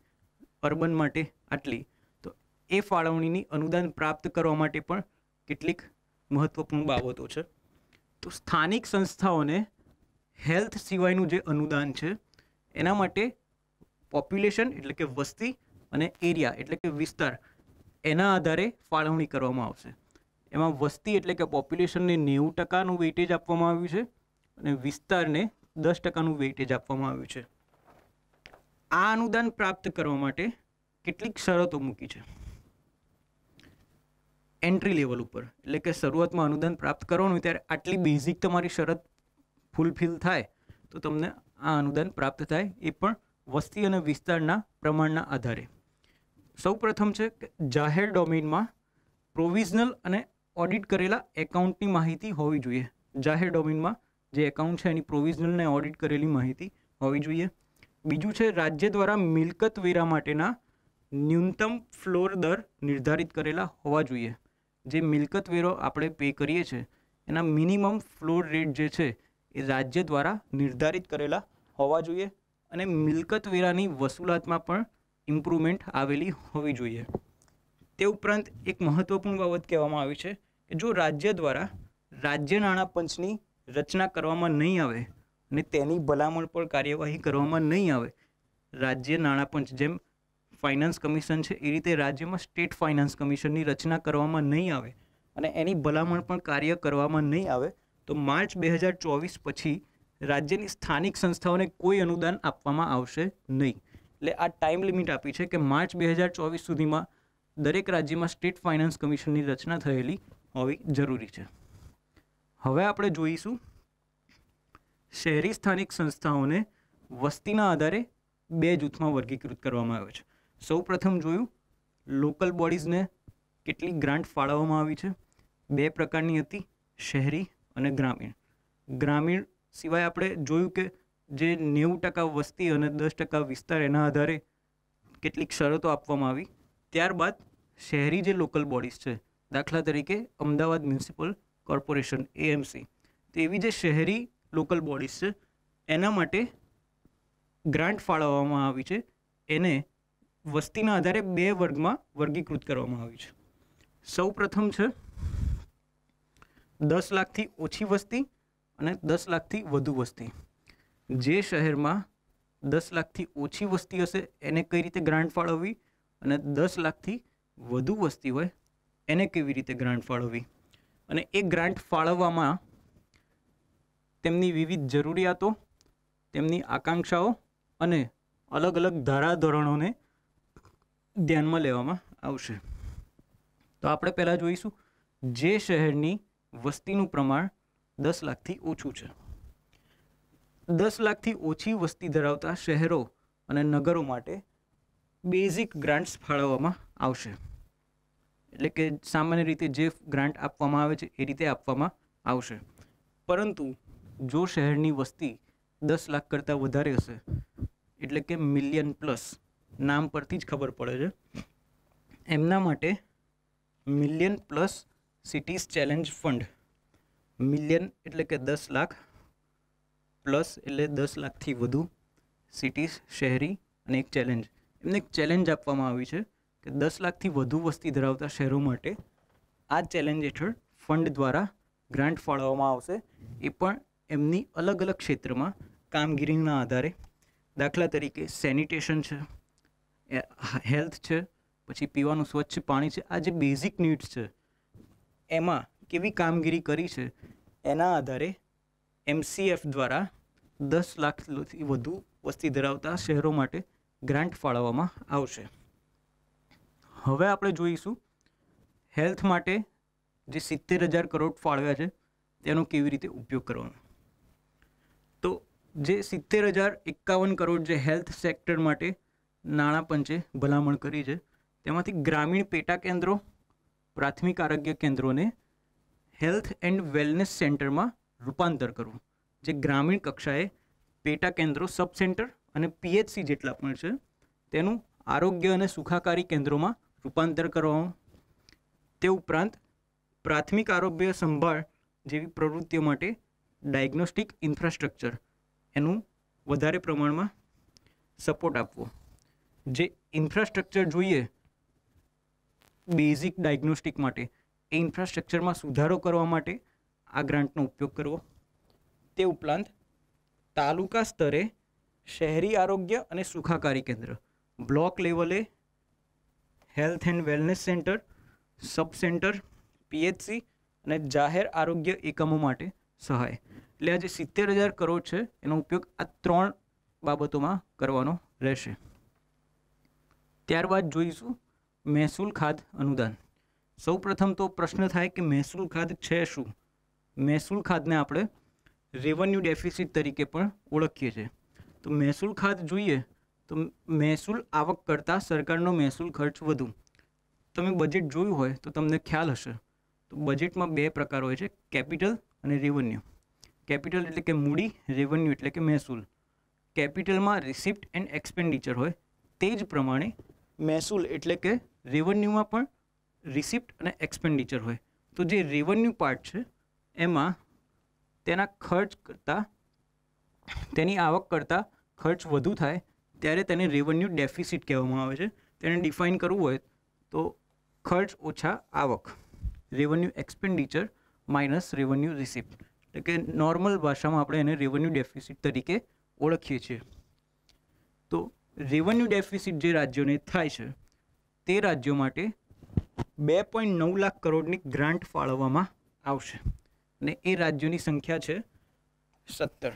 અર્બન માટે આટલી તો એ ફાળવણીની અનુદાન પ્રાપ્ત કરવા માટે પણ કેટલીક મહત્વપૂર્ણ બાબતો છે તો સ્થાનિક સંસ્થાઓને હેલ્થ સિવાયનું જે અનુદાન છે એના માટે પોપ્યુલેશન એટલે કે વસ્તી અને એરિયા એટલે કે વિસ્તાર એના આધારે ફાળવણી કરવામાં આવશે એમાં વસ્તી એટલે કે પોપ્યુલેશનને નેવું ટકાનું વેઇટેજ આપવામાં આવ્યું છે અને વિસ્તારને દસ ટકાનું વેઇટેજ આપવામાં આવ્યું છે આ અનુદાન પ્રાપ્ત કરવા માટે કેટલીક શરતો મૂકી છે એન્ટ્રી લેવલ ઉપર એટલે કે શરૂઆતમાં અનુદાન પ્રાપ્ત કરવાનું ત્યારે આટલી બેઝિક તમારી શરત ફૂલફિલ થાય તો તમને આ અનુદાન પ્રાપ્ત થાય એ પણ વસ્તી અને વિસ્તારના પ્રમાણના આધારે સૌપ્રથમ છે કે જાહેર ડોમેનમાં પ્રોવિઝનલ અને ઓડિટ કરેલા એકાઉન્ટની માહિતી હોવી જોઈએ જાહેર ડોમેનમાં જે એકાઉન્ટ છે એની પ્રોવિઝનલને ઓડિટ કરેલી માહિતી હોવી જોઈએ બીજું છે રાજ્ય દ્વારા મિલકત વેરા માટેના ન્યૂનતમ ફ્લોર દર નિર્ધારિત કરેલા હોવા જોઈએ જે મિલકત વેરો આપણે પે કરીએ છીએ એના મિનિમમ ફ્લોર રેટ જે છે એ રાજ્ય દ્વારા નિર્ધારિત કરેલા હોવા જોઈએ અને મિલકત વેરાની વસૂલાતમાં પણ ઇમ્પ્રુવમેન્ટ આવેલી હોવી જોઈએ તે ઉપરાંત એક મહત્ત્વપૂર્ણ બાબત કહેવામાં આવી છે કે જો રાજ્ય દ્વારા રાજ્ય નાણાં પંચની રચના કરવામાં નહીં આવે અને તેની ભલામણ પર કાર્યવાહી કરવામાં નહીં આવે રાજ્ય નાણાં પંચ જેમ ફાઇનાન્સ કમિશન છે એ રીતે રાજ્યમાં સ્ટેટ ફાઇનાન્સ કમિશનની રચના કરવામાં નહીં આવે અને એની ભલામણ પણ કાર્ય કરવામાં નહીં આવે તો માર્ચ બે હજાર ચોવીસ પછી રાજ્યની સ્થાનિક સંસ્થાઓને કોઈ અનુદાન આપવામાં આવશે નહીં એટલે આ ટાઈમ લિમિટ આપી છે કે માર્ચ બે હજાર ચોવીસ સુધીમાં દરેક રાજ્યમાં સ્ટેટ ફાઇનાન્સ કમિશનની રચના થયેલી હોવી જરૂરી છે હવે આપણે જોઈશું શહેરી સ્થાનિક સંસ્થાઓને વસ્તીના આધારે બે જૂથમાં વર્ગીકૃત કરવામાં આવે છે સૌ પ્રથમ જોયું લોકલ બોડીઝને કેટલી ગ્રાન્ટ ફાળવવામાં આવી છે બે પ્રકારની હતી શહેરી અને ગ્રામીણ ગ્રામીણ સિવાય આપણે જોયું કે જે નેવું ટકા વસ્તી અને દસ ટકા વિસ્તાર એના આધારે કેટલીક શરતો આપવામાં આવી ત્યારબાદ શહેરી જે લોકલ બોડીઝ છે દાખલા તરીકે અમદાવાદ મ્યુનિસિપલ કોર્પોરેશન એએમસી તો એવી જે શહેરી લોકલ બોડીઝ છે એના માટે ગ્રાન્ટ ફાળવવામાં આવી છે એને વસ્તીના આધારે બે વર્ગમાં વર્ગીકૃત કરવામાં આવ્યું છે સૌ પ્રથમ છે દસ લાખથી ઓછી વસ્તી અને દસ લાખથી વધુ વસ્તી જે શહેરમાં દસ લાખથી ઓછી વસ્તી હશે એને કઈ રીતે ગ્રાન્ટ ફાળવવી અને દસ લાખથી વધુ વસ્તી હોય એને કેવી રીતે ગ્રાન્ટ ફાળવવી અને એ ગ્રાન્ટ ફાળવવામાં તેમની વિવિધ જરૂરિયાતો તેમની આકાંક્ષાઓ અને અલગ અલગ ધારાધોરણોને ધ્યાનમાં લેવામાં આવશે તો આપણે પહેલાં જોઈશું જે શહેરની વસ્તીનું પ્રમાણ દસ લાખથી ઓછું છે દસ લાખથી ઓછી વસ્તી ધરાવતા શહેરો અને નગરો માટે બેઝિક ગ્રાન્ટ્સ ફાળવવામાં આવશે એટલે કે સામાન્ય રીતે જે ગ્રાન્ટ આપવામાં આવે છે એ રીતે આપવામાં આવશે પરંતુ જો શહેરની વસ્તી દસ લાખ કરતાં વધારે હશે એટલે કે મિલિયન પ્લસ નામ પરથી જ ખબર પડે છે એમના માટે million plus cities challenge fund million એટલે કે દસ લાખ પ્લસ એટલે દસ લાખથી વધુ સિટીઝ શહેરી અને એક ચેલેન્જ એમને એક ચેલેન્જ આપવામાં આવી છે કે દસ લાખથી વધુ વસ્તી ધરાવતા શહેરો માટે આ ચેલેન્જ હેઠળ ફંડ દ્વારા ગ્રાન્ટ ફાળવવામાં આવશે એ પણ એમની અલગ અલગ ક્ષેત્રમાં કામગીરીના આધારે દાખલા તરીકે સેનિટેશન છે હેલ્થ છે પછી પીવાનું સ્વચ્છ પાણી છે આ જે બેઝિક નીડ્સ છે એમાં કેવી કામગીરી કરી છે એના આધારે એમસીએફ દ્વારા દસ લાખથી વધુ વસ્તી ધરાવતા શહેરો માટે ગ્રાન્ટ ફાળવવામાં આવશે હવે આપણે જોઈશું હેલ્થ માટે જે સિત્તેર હજાર કરોડ ફાળવ્યા છે તેનો કેવી રીતે ઉપયોગ કરવાનો તો જે સિત્તેર હજાર એકાવન કરોડ જે હેલ્થ સેક્ટર માટે નાણાં પંચે ભલામણ કરી છે તેમાંથી ગ્રામીણ પેટા કેન્દ્રો પ્રાથમિક આરોગ્ય કેન્દ્રોને હેલ્થ એન્ડ વેલનેસ સેન્ટરમાં રૂપાંતર કરવું જે ગ્રામીણ કક્ષાએ પેટા કેન્દ્રો સબ સેન્ટર અને પીએચસી જેટલા પણ છે તેનું આરોગ્ય અને સુખાકારી કેન્દ્રોમાં રૂપાંતર કરવાનું તે ઉપરાંત પ્રાથમિક આરોગ્ય સંભાળ જેવી પ્રવૃત્તિઓ માટે ડાયગ્નોસ્ટિક ઇન્ફ્રાસ્ટ્રક્ચર એનું વધારે પ્રમાણમાં સપોર્ટ આપવો જે ઇન્ફ્રાસ્ટ્રક્ચર જોઈએ બેઝિક ડાયગ્નોસ્ટિક માટે એ ઇન્ફ્રાસ્ટ્રક્ચરમાં સુધારો કરવા માટે આ ગ્રાન્ટનો ઉપયોગ કરવો તે ઉપરાંત તાલુકા સ્તરે શહેરી આરોગ્ય અને સુખાકારી કેન્દ્ર બ્લોક લેવલે health and wellness centre sub centre PHC અને જાહેર આરોગ્ય એકમો માટે સહાય એટલે આ જે સિત્તેર હજાર કરોડ છે એનો ઉપયોગ આ ત્રણ બાબતોમાં કરવાનો રહેશે ત્યારબાદ જોઈશું મહેસૂલ ખાદ અનુદાન સૌપ્રથમ તો પ્રશ્ન થાય કે મહેસૂલ ખાદ છે શું મહેસૂલ ખાદને આપણે રેવન્યુ ડેફિસિટ તરીકે પણ ઓળખીએ છીએ તો મહેસૂલ ખાદ જોઈએ તો મહેસૂલ આવક કરતાં સરકારનો મહેસૂલ ખર્ચ વધુ તમે બજેટ જોયું હોય તો તમને ખ્યાલ હશે તો બજેટમાં બે પ્રકાર હોય છે કેપિટલ અને રેવન્યુ કેપિટલ એટલે કે મૂડી રેવન્યુ એટલે કે મહેસૂલ કેપિટલમાં રિસિપ્ટ એન્ડ એક્સપેન્ડિચર હોય તે જ પ્રમાણે મહેસૂલ એટલે કે રેવન્યુમાં પણ રિસિપ્ટ અને એક્સપેન્ડિચર હોય તો જે રેવન્યુ પાર્ટ છે એમાં તેના ખર્ચ કરતાં તેની આવક કરતાં ખર્ચ વધુ થાય ત્યારે તેને રેવન્યુ ડેફિસિટ કહેવામાં આવે છે તેને ડિફાઇન કરવું હોય તો ખર્ચ ઓછા આવક revenue expenditure minus revenue receipt એટલે કે નોર્મલ ભાષામાં આપણે એને રેવન્યુ ડેફિસિટ તરીકે ઓળખીએ છીએ તો રેવન્યુ ડેફિસિટ જે રાજ્યોને થાય છે તે રાજ્યો માટે બે પોઈન્ટ નવ લાખ કરોડની ગ્રાન્ટ ફાળવવામાં આવશે અને એ રાજ્યોની સંખ્યા છે સત્તર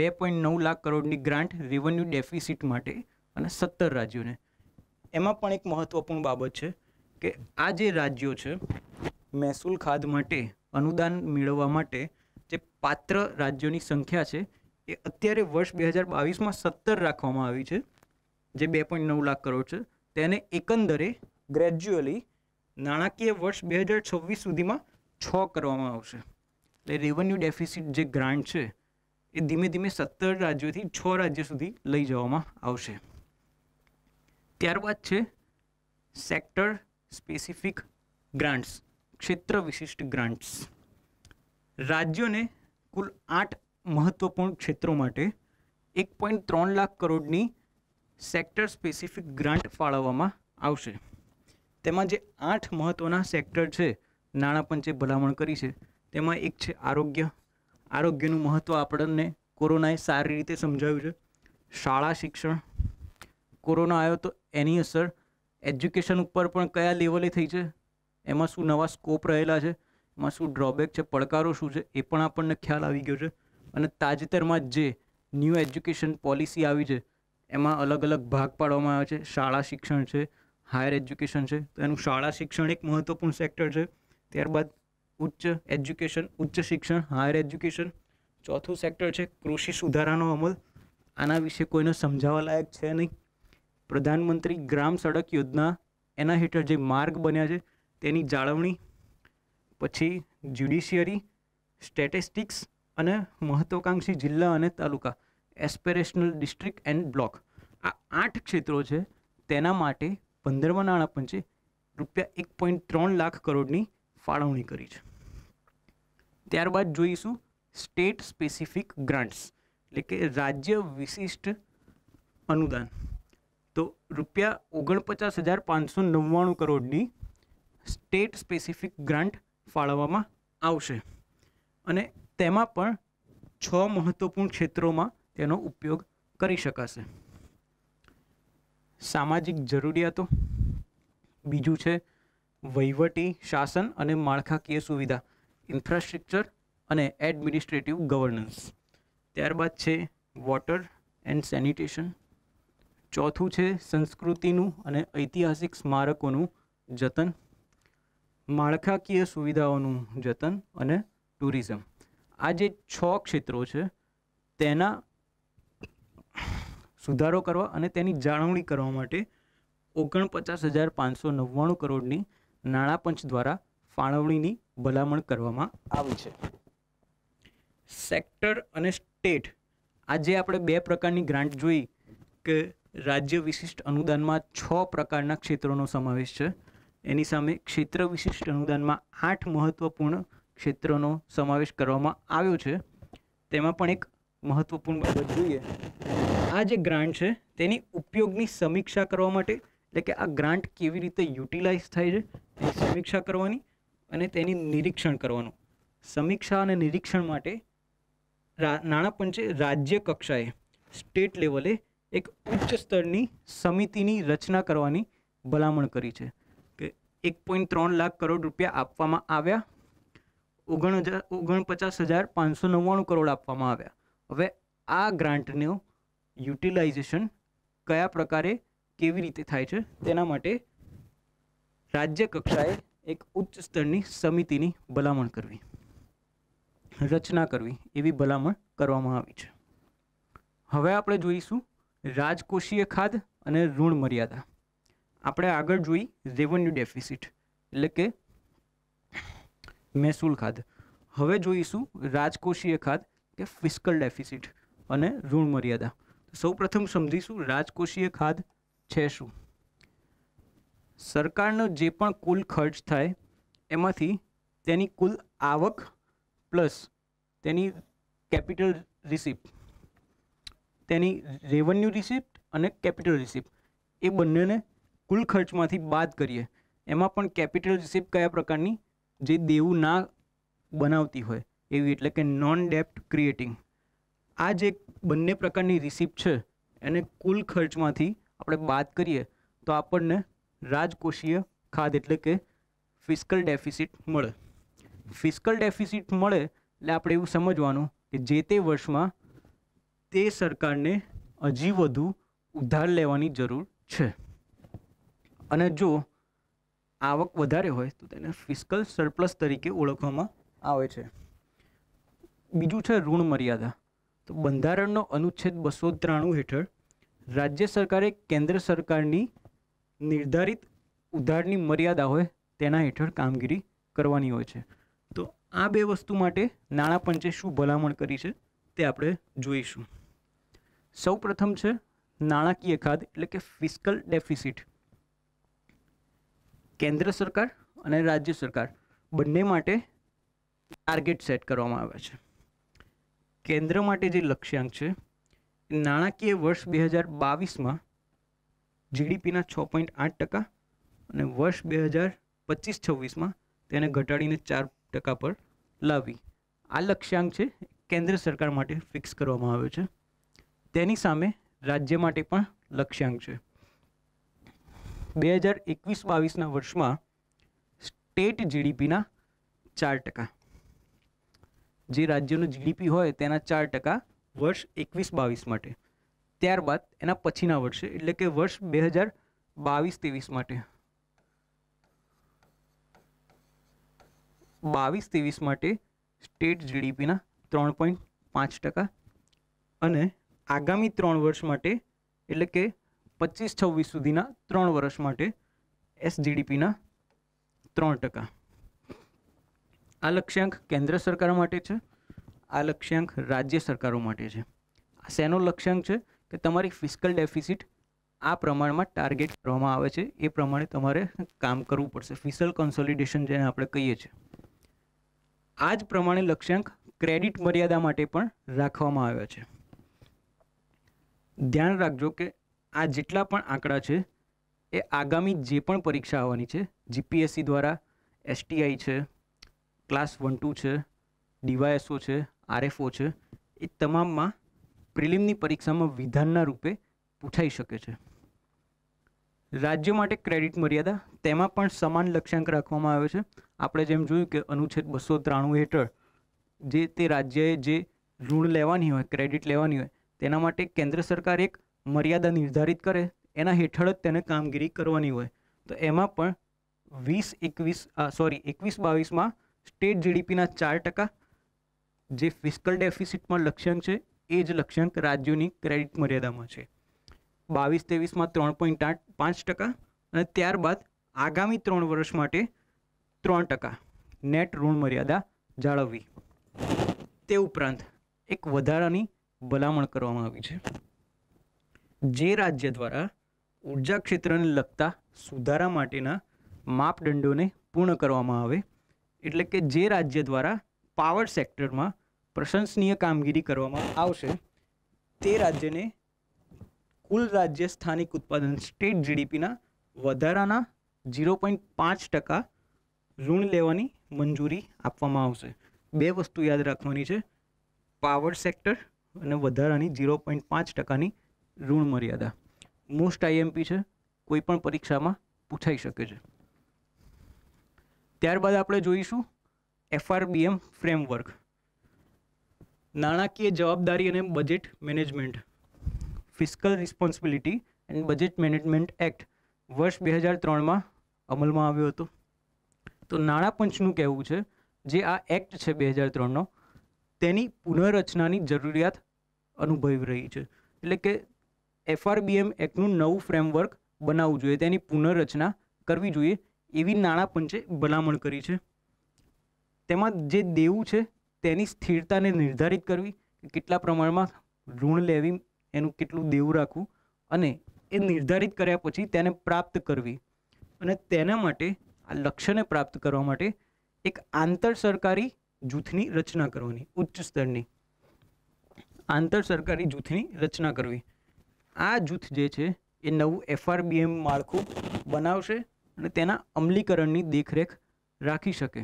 બે પોઈન્ટ નવ લાખ કરોડની ગ્રાન્ટ રેવન્યુ ડેફિસિટ માટે અને સત્તર રાજ્યોને એમાં પણ એક મહત્ત્વપૂર્ણ બાબત છે કે આ જે રાજ્યો છે મહેસૂલ ખાદ માટે અનુદાન મેળવવા માટે જે પાત્ર રાજ્યોની સંખ્યા છે એ અત્યારે વર્ષ બે હજાર બાવીસમાં સત્તર રાખવામાં આવી છે જે બે પોઈન્ટ નવ લાખ કરોડ છે તેને એકંદરે ગ્રેજ્યુઅલી નાણાકીય વર્ષ બે હજાર છવ્વીસ સુધીમાં છ કરવામાં આવશે એટલે રેવન્યુ ડેફિસિટ જે ગ્રાન્ટ છે એ ધીમે ધીમે સત્તર રાજ્યોથી છ રાજ્ય સુધી લઈ જવામાં આવશે ત્યારબાદ છે સેક્ટર સ્પેસિફિક ગ્રાન્ટ્સ ક્ષેત્ર વિશિષ્ટ ગ્રાન્ટ્સ રાજ્યોને કુલ આઠ મહત્ત્વપૂર્ણ ક્ષેત્રો માટે એક પોઈન્ટ ત્રણ લાખ કરોડની સેક્ટર સ્પેસિફિક ગ્રાન્ટ ફાળવવામાં આવશે તેમાં જે આઠ મહત્ત્વના સેક્ટર છે નાણાં પંચે ભલામણ કરી છે તેમાં એક છે આરોગ્ય આરોગ્યનું મહત્ત્વ આપણને કોરોનાએ સારી રીતે સમજાવ્યું છે શાળા શિક્ષણ કોરોના આવ્યો તો એની અસર એજ્યુકેશન ઉપર પણ કયા લેવલે થઈ છે એમાં શું નવા સ્કોપ રહેલા છે એમાં શું ડ્રોબેક છે પડકારો શું છે એ પણ આપણને ખ્યાલ આવી ગયો છે અને તાજેતરમાં જે ન્યૂ એજ્યુકેશન પોલિસી આવી છે એમાં અલગ અલગ ભાગ પાડવામાં આવે છે શાળા શિક્ષણ છે હાયર એજ્યુકેશન છે તો એનું શાળા શિક્ષણ એક મહત્ત્વપૂર્ણ સેક્ટર છે ત્યારબાદ ઉચ્ચ એજ્યુકેશન ઉચ્ચ શિક્ષણ હાયર એજ્યુકેશન ચોથું સેક્ટર છે કૃષિ સુધારાનો અમલ આના વિશે કોઈને સમજાવવા લાયક છે નહીં પ્રધાનમંત્રી ગ્રામ સડક યોજના એના હેઠળ જે માર્ગ બન્યા છે તેની જાળવણી પછી જ્યુડિશિયરી સ્ટેટિસ્ટિક્સ અને મહત્વાકાંક્ષી જિલ્લા અને taluka aspirational district and block આ આઠ ક્ષેત્રો છે તેના માટે પંદરમા નાણાપંચે રૂપિયા એક પોઈન્ટ ત્રણ લાખ કરોડની ફાળવણી કરી છે ત્યારબાદ જોઈશું સ્ટેટ સ્પેસિફિક ગ્રાન્ટ્સ એટલે કે રાજ્ય વિશિષ્ટ અનુદાન તો રૂપિયા ઓગણપચાસ હજાર પાંચસો નવ્વાણું કરોડની સ્ટેટ સ્પેસિફિક ગ્રાન્ટ ફાળવવામાં આવશે અને તેમાં પણ છ મહત્વપૂર્ણ ક્ષેત્રોમાં તેનો ઉપયોગ કરી શકાશે સામાજિક જરૂરિયાતો બીજું છે વહીવટી શાસન અને માળખાકીય સુવિધા ઇન્ફ્રાસ્ટ્રક્ચર અને એડમિનિસ્ટ્રેટિવ ગવર્નન્સ ત્યારબાદ છે વોટર એન્ડ સેનિટેશન ચોથું છે સંસ્કૃતિનું અને ઐતિહાસિક સ્મારકોનું જતન માળખાકીય સુવિધાઓનું જતન અને ટુરિઝમ આ જે છ ક્ષેત્રો છે તેના સુધારો કરવા અને તેની જાળવણી કરવા માટે ઓગણપચાસ હજાર પાંચસો નવ્વાણું કરોડની નાણાં પંચ દ્વારા ફાળવણીની ભલામણ કરવામાં આવી છે સેક્ટર અને સ્ટેટ આજે આપણે બે પ્રકારની ગ્રાન્ટ જોઈ કે રાજ્ય વિશિષ્ટ અનુદાનમાં છ પ્રકારના ક્ષેત્રોનો સમાવેશ છે એની સામે ક્ષેત્ર વિશિષ્ટ અનુદાનમાં આઠ મહત્વપૂર્ણ ક્ષેત્રનો સમાવેશ કરવામાં આવ્યો છે તેમાં પણ એક મહત્ત્વપૂર્ણ બાબત જોઈએ આ જે ગ્રાન્ટ છે તેની ઉપયોગની સમીક્ષા કરવા માટે એટલે કે આ ગ્રાન્ટ કેવી રીતે યુટિલાઇઝ થાય છે તેની સમીક્ષા કરવાની અને તેની નિરીક્ષણ કરવાનું સમીક્ષા અને નિરીક્ષણ માટે નાણાં પંચે રાજ્ય કક્ષાએ સ્ટેટ લેવલે એક ઉચ્ચ સ્તરની સમિતિની રચના કરવાની ભલામણ કરી છે કે એક પોઈન્ટ ત્રણ લાખ કરોડ રૂપિયા આપવામાં આવ્યા ઓગણ હજાર ઓગણપચાસ હજાર પાંચસો નવ્વાણું કરોડ આપવામાં આવ્યા હવે આ ગ્રાન્ટનું યુટિલાઇઝેશન કયા પ્રકારે કેવી રીતે થાય છે તેના માટે રાજ્ય કક્ષાએ એક ઉચ્ચ સ્તરની સમિતિની ભલામણ કરવી રચના કરવી એવી ભલામણ કરવામાં આવી છે હવે આપણે જોઈશું રાજકોષીય ખાધ અને ઋણ મર્યાદા આપણે આગળ જોઈ રેવન્યુ ડેફિસિટ એટલે કે મહેસૂલ ખાધ હવે જોઈશું રાજકોષીય ખાધ કે ફિસ્કલ ડેફિસિટ અને ઋણ મર્યાદા સૌપ્રથમ સમજીશું રાજકોષીય ખાધ છે શું સરકારનો જે પણ કુલ ખર્ચ થાય એમાંથી તેની કુલ આવક પ્લસ તેની કેપિટલ રિસિપ્ટ તેની રેવન્યુ રિસિપ્ટ અને કેપિટલ રિસિપ્ટ એ બંનેને કુલ ખર્ચમાંથી બાદ કરીએ એમાં પણ કેપિટલ રિસિપ્ટ કયા પ્રકારની જે દેવું ના બનાવતી હોય એવી એટલે કે નોન ડેપ્ટ ક્રિએટિંગ આ જે બંને પ્રકારની રિસિપ્ટ છે એને કુલ ખર્ચમાંથી આપણે બાદ કરીએ તો આપણને રાજકોષીય ખાધ એટલે કે ફિસ્કલ ડેફિસિટ મળે ફિસ્કલ ડેફિસિટ મળે એટલે આપણે એવું સમજવાનું કે જે તે વર્ષમાં તે સરકારને હજી વધુ ઉધાર લેવાની જરૂર છે અને જો આવક વધારે હોય તો તેને ફિસ્કલ સરપ્લસ તરીકે ઓળખવામાં આવે છે બીજું છે ઋણ મર્યાદા તો બંધારણનો અનુચ્છેદ બસો ત્રાણું હેઠળ રાજ્ય સરકારે કેન્દ્ર સરકારની નિર્ધારિત ઉધારની મર્યાદા હોય તેના હેઠળ કામગીરી કરવાની હોય છે તો આ બે વસ્તુ માટે નાણાં પંચે શું ભલામણ કરી છે તે આપણે જોઈશું સૌ પ્રથમ છે નાણાકીય ખાદ એટલે કે ફિસ્કલ ડેફિસિટ કેન્દ્ર સરકાર અને રાજ્ય સરકાર બંને માટે ટાર્ગેટ સેટ કરવામાં આવ્યા છે કેન્દ્ર માટે જે લક્ષ્યાંક છે નાણાકીય વર્ષ બે હજાર બાવીસમાં જીડીપીના છ પોઈન્ટ આઠ ટકા અને વર્ષ બે હજાર પચીસ છવ્વીસમાં તેને ઘટાડીને ચાર ટકા પર લાવી આ લક્ષ્યાંક છે કેન્દ્ર સરકાર માટે ફિક્સ કરવામાં આવ્યો છે તેની સામે રાજ્ય માટે પણ લક્ષ્યાંક છે બે હજાર એકવીસ બાવીસના વર્ષમાં સ્ટેટ જીડીપીના ચાર ટકા જે રાજ્યનું જીડીપી હોય તેના ચાર ટકા વર્ષ એકવીસ બાવીસ માટે ત્યારબાદ એના પછીના વર્ષે એટલે કે વર્ષ બે હજાર બાવીસ ત્રેવીસ માટે બાવીસ ત્રેવીસ માટે સ્ટેટ જીડીપીના ત્રણ પોઈન્ટ પાંચ ટકા અને આગામી ત્રણ વર્ષ માટે એટલે કે પચીસ છવ્વીસ સુધીના ત્રણ વર્ષ માટે એસ જીડીપીના ત્રણ ટકા આ લક્ષ્યાંક કેન્દ્ર સરકાર માટે છે આ લક્ષ્યાંક રાજ્ય સરકારો માટે છે આ શેનો લક્ષ્યાંક છે કે તમારી ફિસ્કલ ડેફિસિટ આ પ્રમાણમાં ટાર્ગેટ કરવામાં આવે છે એ પ્રમાણે તમારે કામ કરવું પડશે ફિસ્કલ કન્સોલિડેશન જેને આપણે કહીએ છીએ આ જ પ્રમાણે લક્ષ્યાંક ક્રેડિટ મર્યાદા માટે પણ રાખવામાં આવ્યા છે ધ્યાન રાખજો કે આ જેટલા પણ આંકડા છે એ આગામી જે પણ પરીક્ષા આવવાની છે જીપીએસસી દ્વારા એસટીઆઈ છે ક્લાસ વન ટુ છે ડીવાયએસઓ છે આરએફઓ છે એ તમામમાં પ્રિલિમની પરીક્ષામાં વિધાનના રૂપે પૂછાઈ શકે છે રાજ્ય માટે ક્રેડિટ મર્યાદા તેમાં પણ સમાન લક્ષ્યાંક રાખવામાં આવે છે આપણે જેમ જોયું કે અનુચ્છેદ બસો ત્રાણું હેઠળ જે તે રાજ્યએ જે ઋણ લેવાની હોય ક્રેડિટ લેવાની હોય તેના માટે કેન્દ્ર સરકાર એક મર્યાદા નિર્ધારિત કરે એના હેઠળ જ તેને કામગીરી કરવાની હોય તો એમાં પણ વીસ એકવીસ સોરી એકવીસ બાવીસમાં સ્ટેટ જીડીપીના ચાર ટકા જે ફિસ્કલ ડેફિસિટમાં લક્ષ્યાંક છે એ જ લક્ષ્યાંક રાજ્યોની ક્રેડિટ મર્યાદામાં છે બાવીસ ત્રેવીસમાં ત્રણ પોઈન્ટ આઠ પાંચ ટકા અને ત્યારબાદ આગામી ત્રણ વર્ષ માટે ત્રણ ટકા નેટ ઋણ મર્યાદા જાળવવી તે ઉપરાંત એક વધારાની ભલામણ કરવામાં આવી છે જે રાજ્ય દ્વારા ઉર્જા ક્ષેત્રને લગતા સુધારા માટેના માપદંડોને પૂર્ણ કરવામાં આવે એટલે કે જે રાજ્ય દ્વારા પાવર સેક્ટરમાં પ્રશંસનીય કામગીરી કરવામાં આવશે તે રાજ્યને કુલ રાજ્ય સ્થાનિક ઉત્પાદન સ્ટેટ જીડીપીના વધારાના ઝીરો પોઈન્ટ પાંચ ટકા ઋણ લેવાની મંજૂરી આપવામાં આવશે બે વસ્તુ યાદ રાખવાની છે પાવર સેક્ટર અને વધારાની ઝીરો પોઈન્ટ પાંચ ટકાની ઋણ મર્યાદા મોસ્ટ આઈએમપી છે કોઈ પણ પરીક્ષામાં પૂછાઈ શકે છે ત્યારબાદ આપણે જોઈશું એફઆરબીએમ ફ્રેમવર્ક નાણાકીય જવાબદારી અને budget management fiscal responsibility and budget management act વર્ષ બે હજાર ત્રણમાં અમલમાં આવ્યો હતો તો નાણાં પંચનું કહેવું છે જે આ એક્ટ છે બે હજાર ત્રણનો તેની પુનઃરચનાની જરૂરિયાત અનુભવી રહી છે એટલે કે એફઆરબીએમ એક્ટનું નવું ફ્રેમવર્ક બનાવવું જોઈએ તેની પુનઃરચના કરવી જોઈએ એવી નાણાં પંચે ભલામણ કરી છે તેમાં જે દેવું છે તેની સ્થિરતાને નિર્ધારિત કરવી કેટલા પ્રમાણમાં ઋણ લેવી એનું કેટલું દેવું રાખવું અને એ નિર્ધારિત કર્યા પછી તેને પ્રાપ્ત કરવી અને તેના માટે આ લક્ષ્યને પ્રાપ્ત કરવા માટે એક આંતર સરકારી જૂથની રચના કરવાની ઉચ્ચ સ્તરની આંતર સરકારી જૂથની રચના કરવી આ જૂથ જે છે એ નવું એફઆરબીએમ માળખું બનાવશે અને તેના અમલીકરણની દેખરેખ રાખી શકે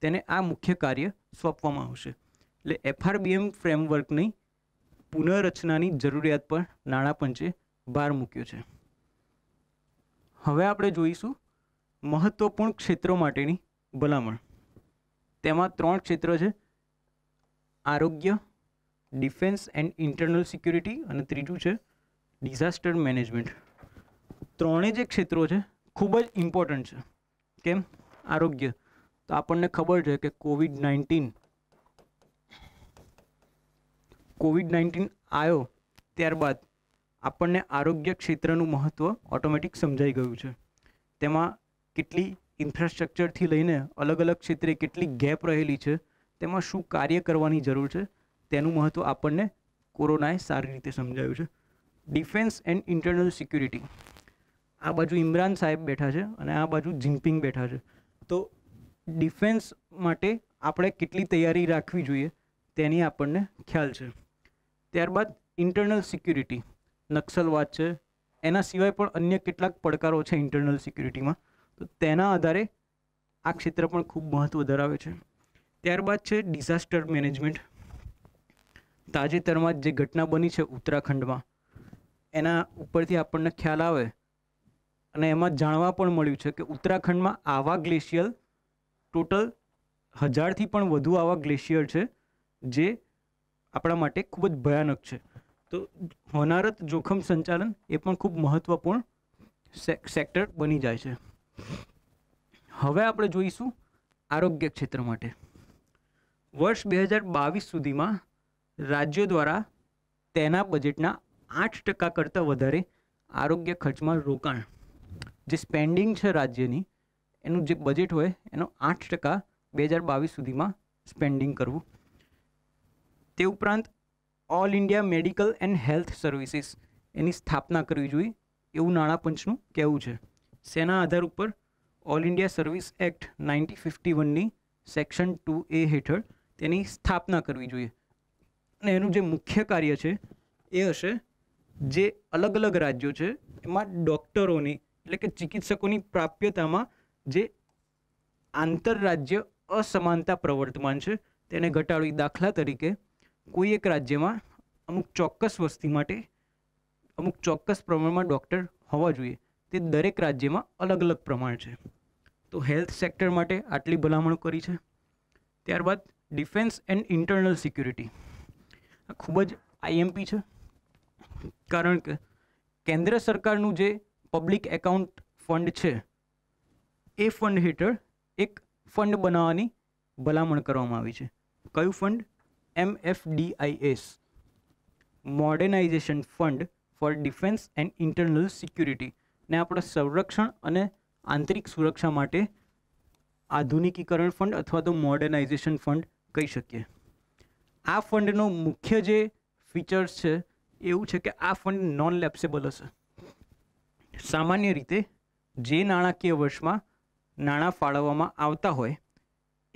તેને આ મુખ્ય કાર્ય સોંપવામાં આવશે એટલે એફઆરબીએમ ફ્રેમવર્કની પુનઃરચનાની જરૂરિયાત પર નાણાં પંચે ભાર મૂક્યો છે હવે આપણે જોઈશું મહત્વપૂર્ણ ક્ષેત્રો માટેની ભલામણ તેમાં ત્રણ ક્ષેત્ર છે આરોગ્ય ડિફેન્સ એન્ડ ઇન્ટરનલ સિક્યુરિટી અને ત્રીજું છે ડિઝાસ્ટર મેનેજમેન્ટ ત્રણેય જે ક્ષેત્રો છે ખૂબ જ ઇમ્પોર્ટન્ટ છે કેમ આરોગ્ય તો આપણને ખબર છે કે કોવિડ નાઇન્ટીન કોવિડ નાઇન્ટીન આવ્યો ત્યારબાદ આપણને આરોગ્ય ક્ષેત્રનું મહત્ત્વ ઓટોમેટિક સમજાઈ ગયું છે તેમાં કેટલી ઇન્ફ્રાસ્ટ્રક્ચરથી લઈને અલગ અલગ ક્ષેત્રે કેટલી ગેપ રહેલી છે તેમાં શું કાર્ય કરવાની જરૂર છે તેનું મહત્ત્વ આપણને કોરોનાએ સારી રીતે સમજાયું છે ડિફેન્સ એન્ડ ઇન્ટરનલ સિક્યુરિટી આ બાજુ ઇમરાન સાહેબ બેઠા છે અને આ બાજુ જિનપિંગ બેઠા છે તો ડિફેન્સ માટે આપણે કેટલી તૈયારી રાખવી જોઈએ તેની આપણને ખ્યાલ છે ત્યારબાદ ઇન્ટરનલ સિક્યુરિટી નક્સલવાદ છે એના સિવાય પણ અન્ય કેટલાક પડકારો છે ઇન્ટરનલ સિક્યુરિટીમાં તો તેના આધારે આ ક્ષેત્ર પણ ખૂબ મહત્ત્વ ધરાવે છે ત્યારબાદ છે ડિઝાસ્ટર મેનેજમેન્ટ તાજેતરમાં જે ઘટના બની છે ઉત્તરાખંડમાં એના ઉપરથી આપણને ખ્યાલ આવે અને એમાં જાણવા પણ મળ્યું છે કે ઉત્તરાખંડમાં આવા ગ્લેશિયર ટોટલ હજારથી પણ વધુ આવા ગ્લેશિયર છે જે આપણા માટે ખૂબ જ ભયાનક છે તો હોનારત જોખમ સંચાલન એ પણ ખૂબ મહત્ત્વપૂર્ણ સેક્ટર બની જાય છે હવે આપણે જોઈશું આરોગ્ય ક્ષેત્ર માટે વર્ષ બે હજાર બાવીસ સુધીમાં રાજ્યો દ્વારા તેના બજેટના આઠ ટકા કરતાં વધારે આરોગ્ય ખર્ચમાં રોકાણ જે સ્પેન્ડિંગ છે રાજ્યની એનું જે બજેટ હોય એનો આઠ ટકા બે હજાર બાવીસ સુધીમાં સ્પેન્ડિંગ કરવું તે ઉપરાંત all India medical and health services એની સ્થાપના કરવી જોઈએ એવું નાણાં પંચનું કહેવું છે સેના આધાર ઉપર all India service act nineteen fifty વનની સેક્શન ટુ એ હેઠળ તેની સ્થાપના કરવી જોઈએ અને એનું જે મુખ્ય કાર્ય છે એ હશે જે અલગ અલગ રાજ્યો છે એમાં ડૉક્ટરોની એટલે કે ચિકિત્સકોની પ્રાપ્યતામાં જે આંતરરાજ્ય અસમાનતા પ્રવર્તમાન છે તેને ઘટાડવી દાખલા તરીકે કોઈ એક રાજ્યમાં અમુક ચોક્કસ વસ્તી માટે અમુક ચોક્કસ પ્રમાણમાં ડૉક્ટર હોવા જોઈએ તે દરેક રાજ્યમાં અલગ અલગ પ્રમાણ છે તો હેલ્થ સેક્ટર માટે આટલી ભલામણ કરી છે ત્યારબાદ ડિફેન્સ એન્ડ ઇન્ટરનલ સિક્યુરિટી આ ખૂબ જ આઈએમપી છે કારણ કે કેન્દ્ર સરકારનું જે પબ્લિક એકાઉન્ટ ફંડ છે એ ફંડ હેઠળ એક ફંડ બનાવવાની ભલામણ કરવામાં આવી છે કયું fund M F DIS modernisation fund for defence and internal security ને આપણા સંરક્ષણ અને આંતરિક સુરક્ષા માટે આધુનિકીકરણ ફંડ અથવા તો મોડર્નાઇઝેશન ફંડ કહી શકીએ આ ફંડનો મુખ્ય જે ફીચર્સ છે એવું છે કે આ ફંડ નોન લેપ્સેબલ હશે સામાન્ય રીતે જે નાણાકીય વર્ષમાં નાણાં ફાળવવામાં આવતા હોય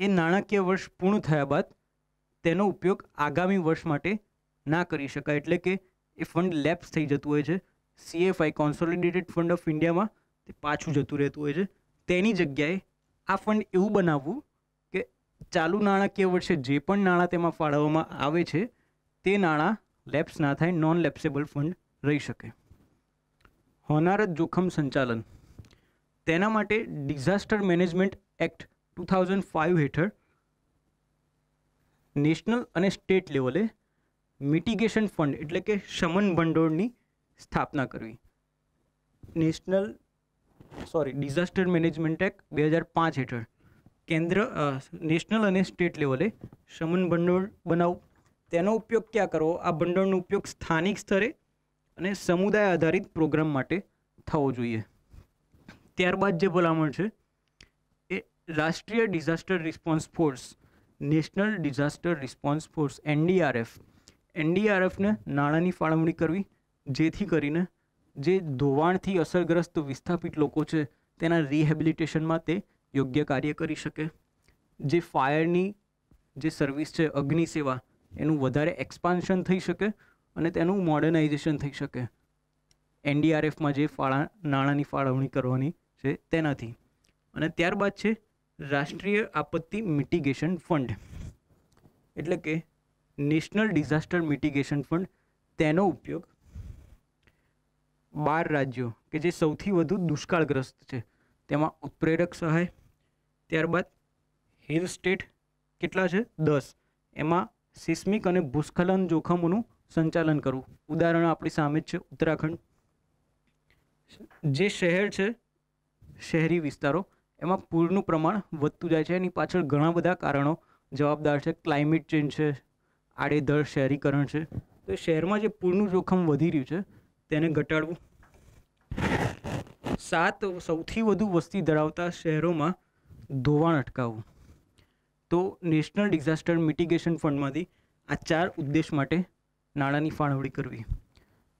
એ નાણાકીય વર્ષ પૂર્ણ થયા બાદ તેનો ઉપયોગ આગામી વર્ષ માટે ના કરી શકાય એટલે કે એ ફંડ લેપ્સ થઈ જતું હોય છે સીએફઆઈ કોન્સોલિડેટેડ ફંડ ઓફ ઇન્ડિયામાં તે પાછું જતું રહેતું હોય છે તેની જગ્યાએ આ ફંડ એવું બનાવવું કે ચાલુ નાણાકીય વર્ષે જે પણ નાણાં તેમાં ફાળવવામાં આવે છે તે નાણાં લેપ્સ ના થાય નોન લેપ્સેબલ ફંડ રહી શકે હોનારત જોખમ સંચાલન તેના માટે disaster management act two thousand five હેઠળ નેશનલ અને સ્ટેટ લેવલે મિટિગેશન ફંડ એટલે કે શમન ભંડોળની સ્થાપના કરવી national sorry disaster management act બે હજાર પાંચ હેઠળ કેન્દ્ર નેશનલ અને સ્ટેટ લેવલે શમન ભંડોળ બનાવ તેનો ઉપયોગ ક્યાં કરવો આ ભંડોળનો ઉપયોગ સ્થાનિક સ્તરે અને સમુદાય આધારિત પ્રોગ્રામ માટે થવો જોઈએ ત્યારબાદ જે ભલામણ છે એ રાષ્ટ્રીય disaster response force national disaster response force NDRF એનડીઆરએફને નાણાંની ફાળવણી કરવી જેથી કરીને જે ધોવાણથી અસરગ્રસ્ત વિસ્થાપિત લોકો છે તેના રિહેબિલિટેશનમાં તે યોગ્ય કાર્ય કરી શકે જે ફાયરની જે સર્વિસ છે અગ્નિસેવા એનું વધારે એક્સપાન્શન થઈ શકે અને તેનું મોડર્નાઇઝેશન થઈ શકે એનડીઆરએફમાં જે ફાળા નાણાંની ફાળવણી કરવાની છે તેનાથી અને ત્યારબાદ છે રાષ્ટ્રીય આપત્તિ મિટિગેશન ફંડ એટલે કે નેશનલ ડિઝાસ્ટર મિટિગેશન ફંડ તેનો ઉપયોગ બાર રાજ્યો કે જે સૌથી વધુ દુષ્કાળગ્રસ્ત છે તેમાં ઉત્પ્રેરક સહાય ત્યારબાદ હિલ સ્ટેટ કેટલા છે દસ એમાં સિસ્મિક અને ભૂસ્ખલન જોખમોનું સંચાલન કરવું ઉદાહરણ આપણી સામે જ છે ઉત્તરાખંડ જે શહેર છે શહેરી વિસ્તારો એમાં પૂરનું પ્રમાણ વધતું જાય છે એની પાછળ ઘણા બધા કારણો જવાબદાર છે ક્લાઇમેટ ચેન્જ છે આડેધડ શહેરીકરણ છે તો શહેરમાં જે પૂરનું જોખમ વધી રહ્યું છે તેને ઘટાડવું સાત સૌથી વધુ વસ્તી ધરાવતા શહેરોમાં ધોવાણ અટકાવવું તો નેશનલ ડિઝાસ્ટર મિટિગેશન ફંડમાંથી આ ચાર ઉદ્દેશ માટે નાણાંની ફાળવણી કરવી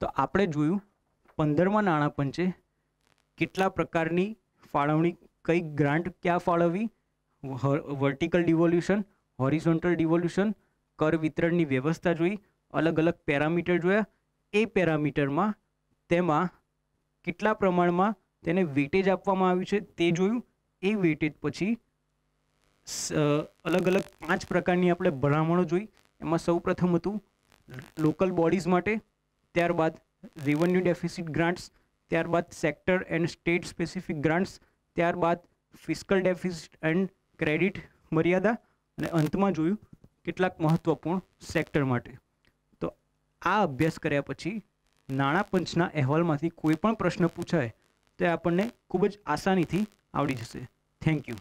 તો આપણે જોયું પંદરમાં નાણાં પંચે કેટલા પ્રકારની ફાળવણી કઈ ગ્રાન્ટ ક્યાં ફાળવવી વર્ટિકલ ડિવોલ્યુશન હોરિઝોન્ટલ ડિવોલ્યુશન કર વિતરણની વ્યવસ્થા જોઈ અલગ અલગ પેરામીટર જોયા એ પેરામીટરમાં તેમાં કેટલા પ્રમાણમાં તેને વેટેજ આપવામાં આવ્યું છે તે જોયું એ વેટેજ પછી અલગ અલગ પાંચ પ્રકારની આપણે ભલામણો જોઈ એમાં સૌ પ્રથમ હતું લોકલ બોડીઝ માટે ત્યારબાદ રેવન્યુ ડેફિસિટ ગ્રાન્ટ્સ ત્યારબાદ sector and state specific grants ત્યારબાદ ફિસ્કલ ડેફિસિટ એન્ડ ક્રેડિટ મર્યાદા અને અંતમાં જોયું કેટલાક મહત્વપૂર્ણ સેક્ટર માટે તો આ અભ્યાસ કર્યા પછી નાણાં અહેવાલમાંથી કોઈ પણ પ્રશ્ન પૂછાય તો આપણને ખૂબ જ આસાનીથી આવડી જશે થેન્ક યુ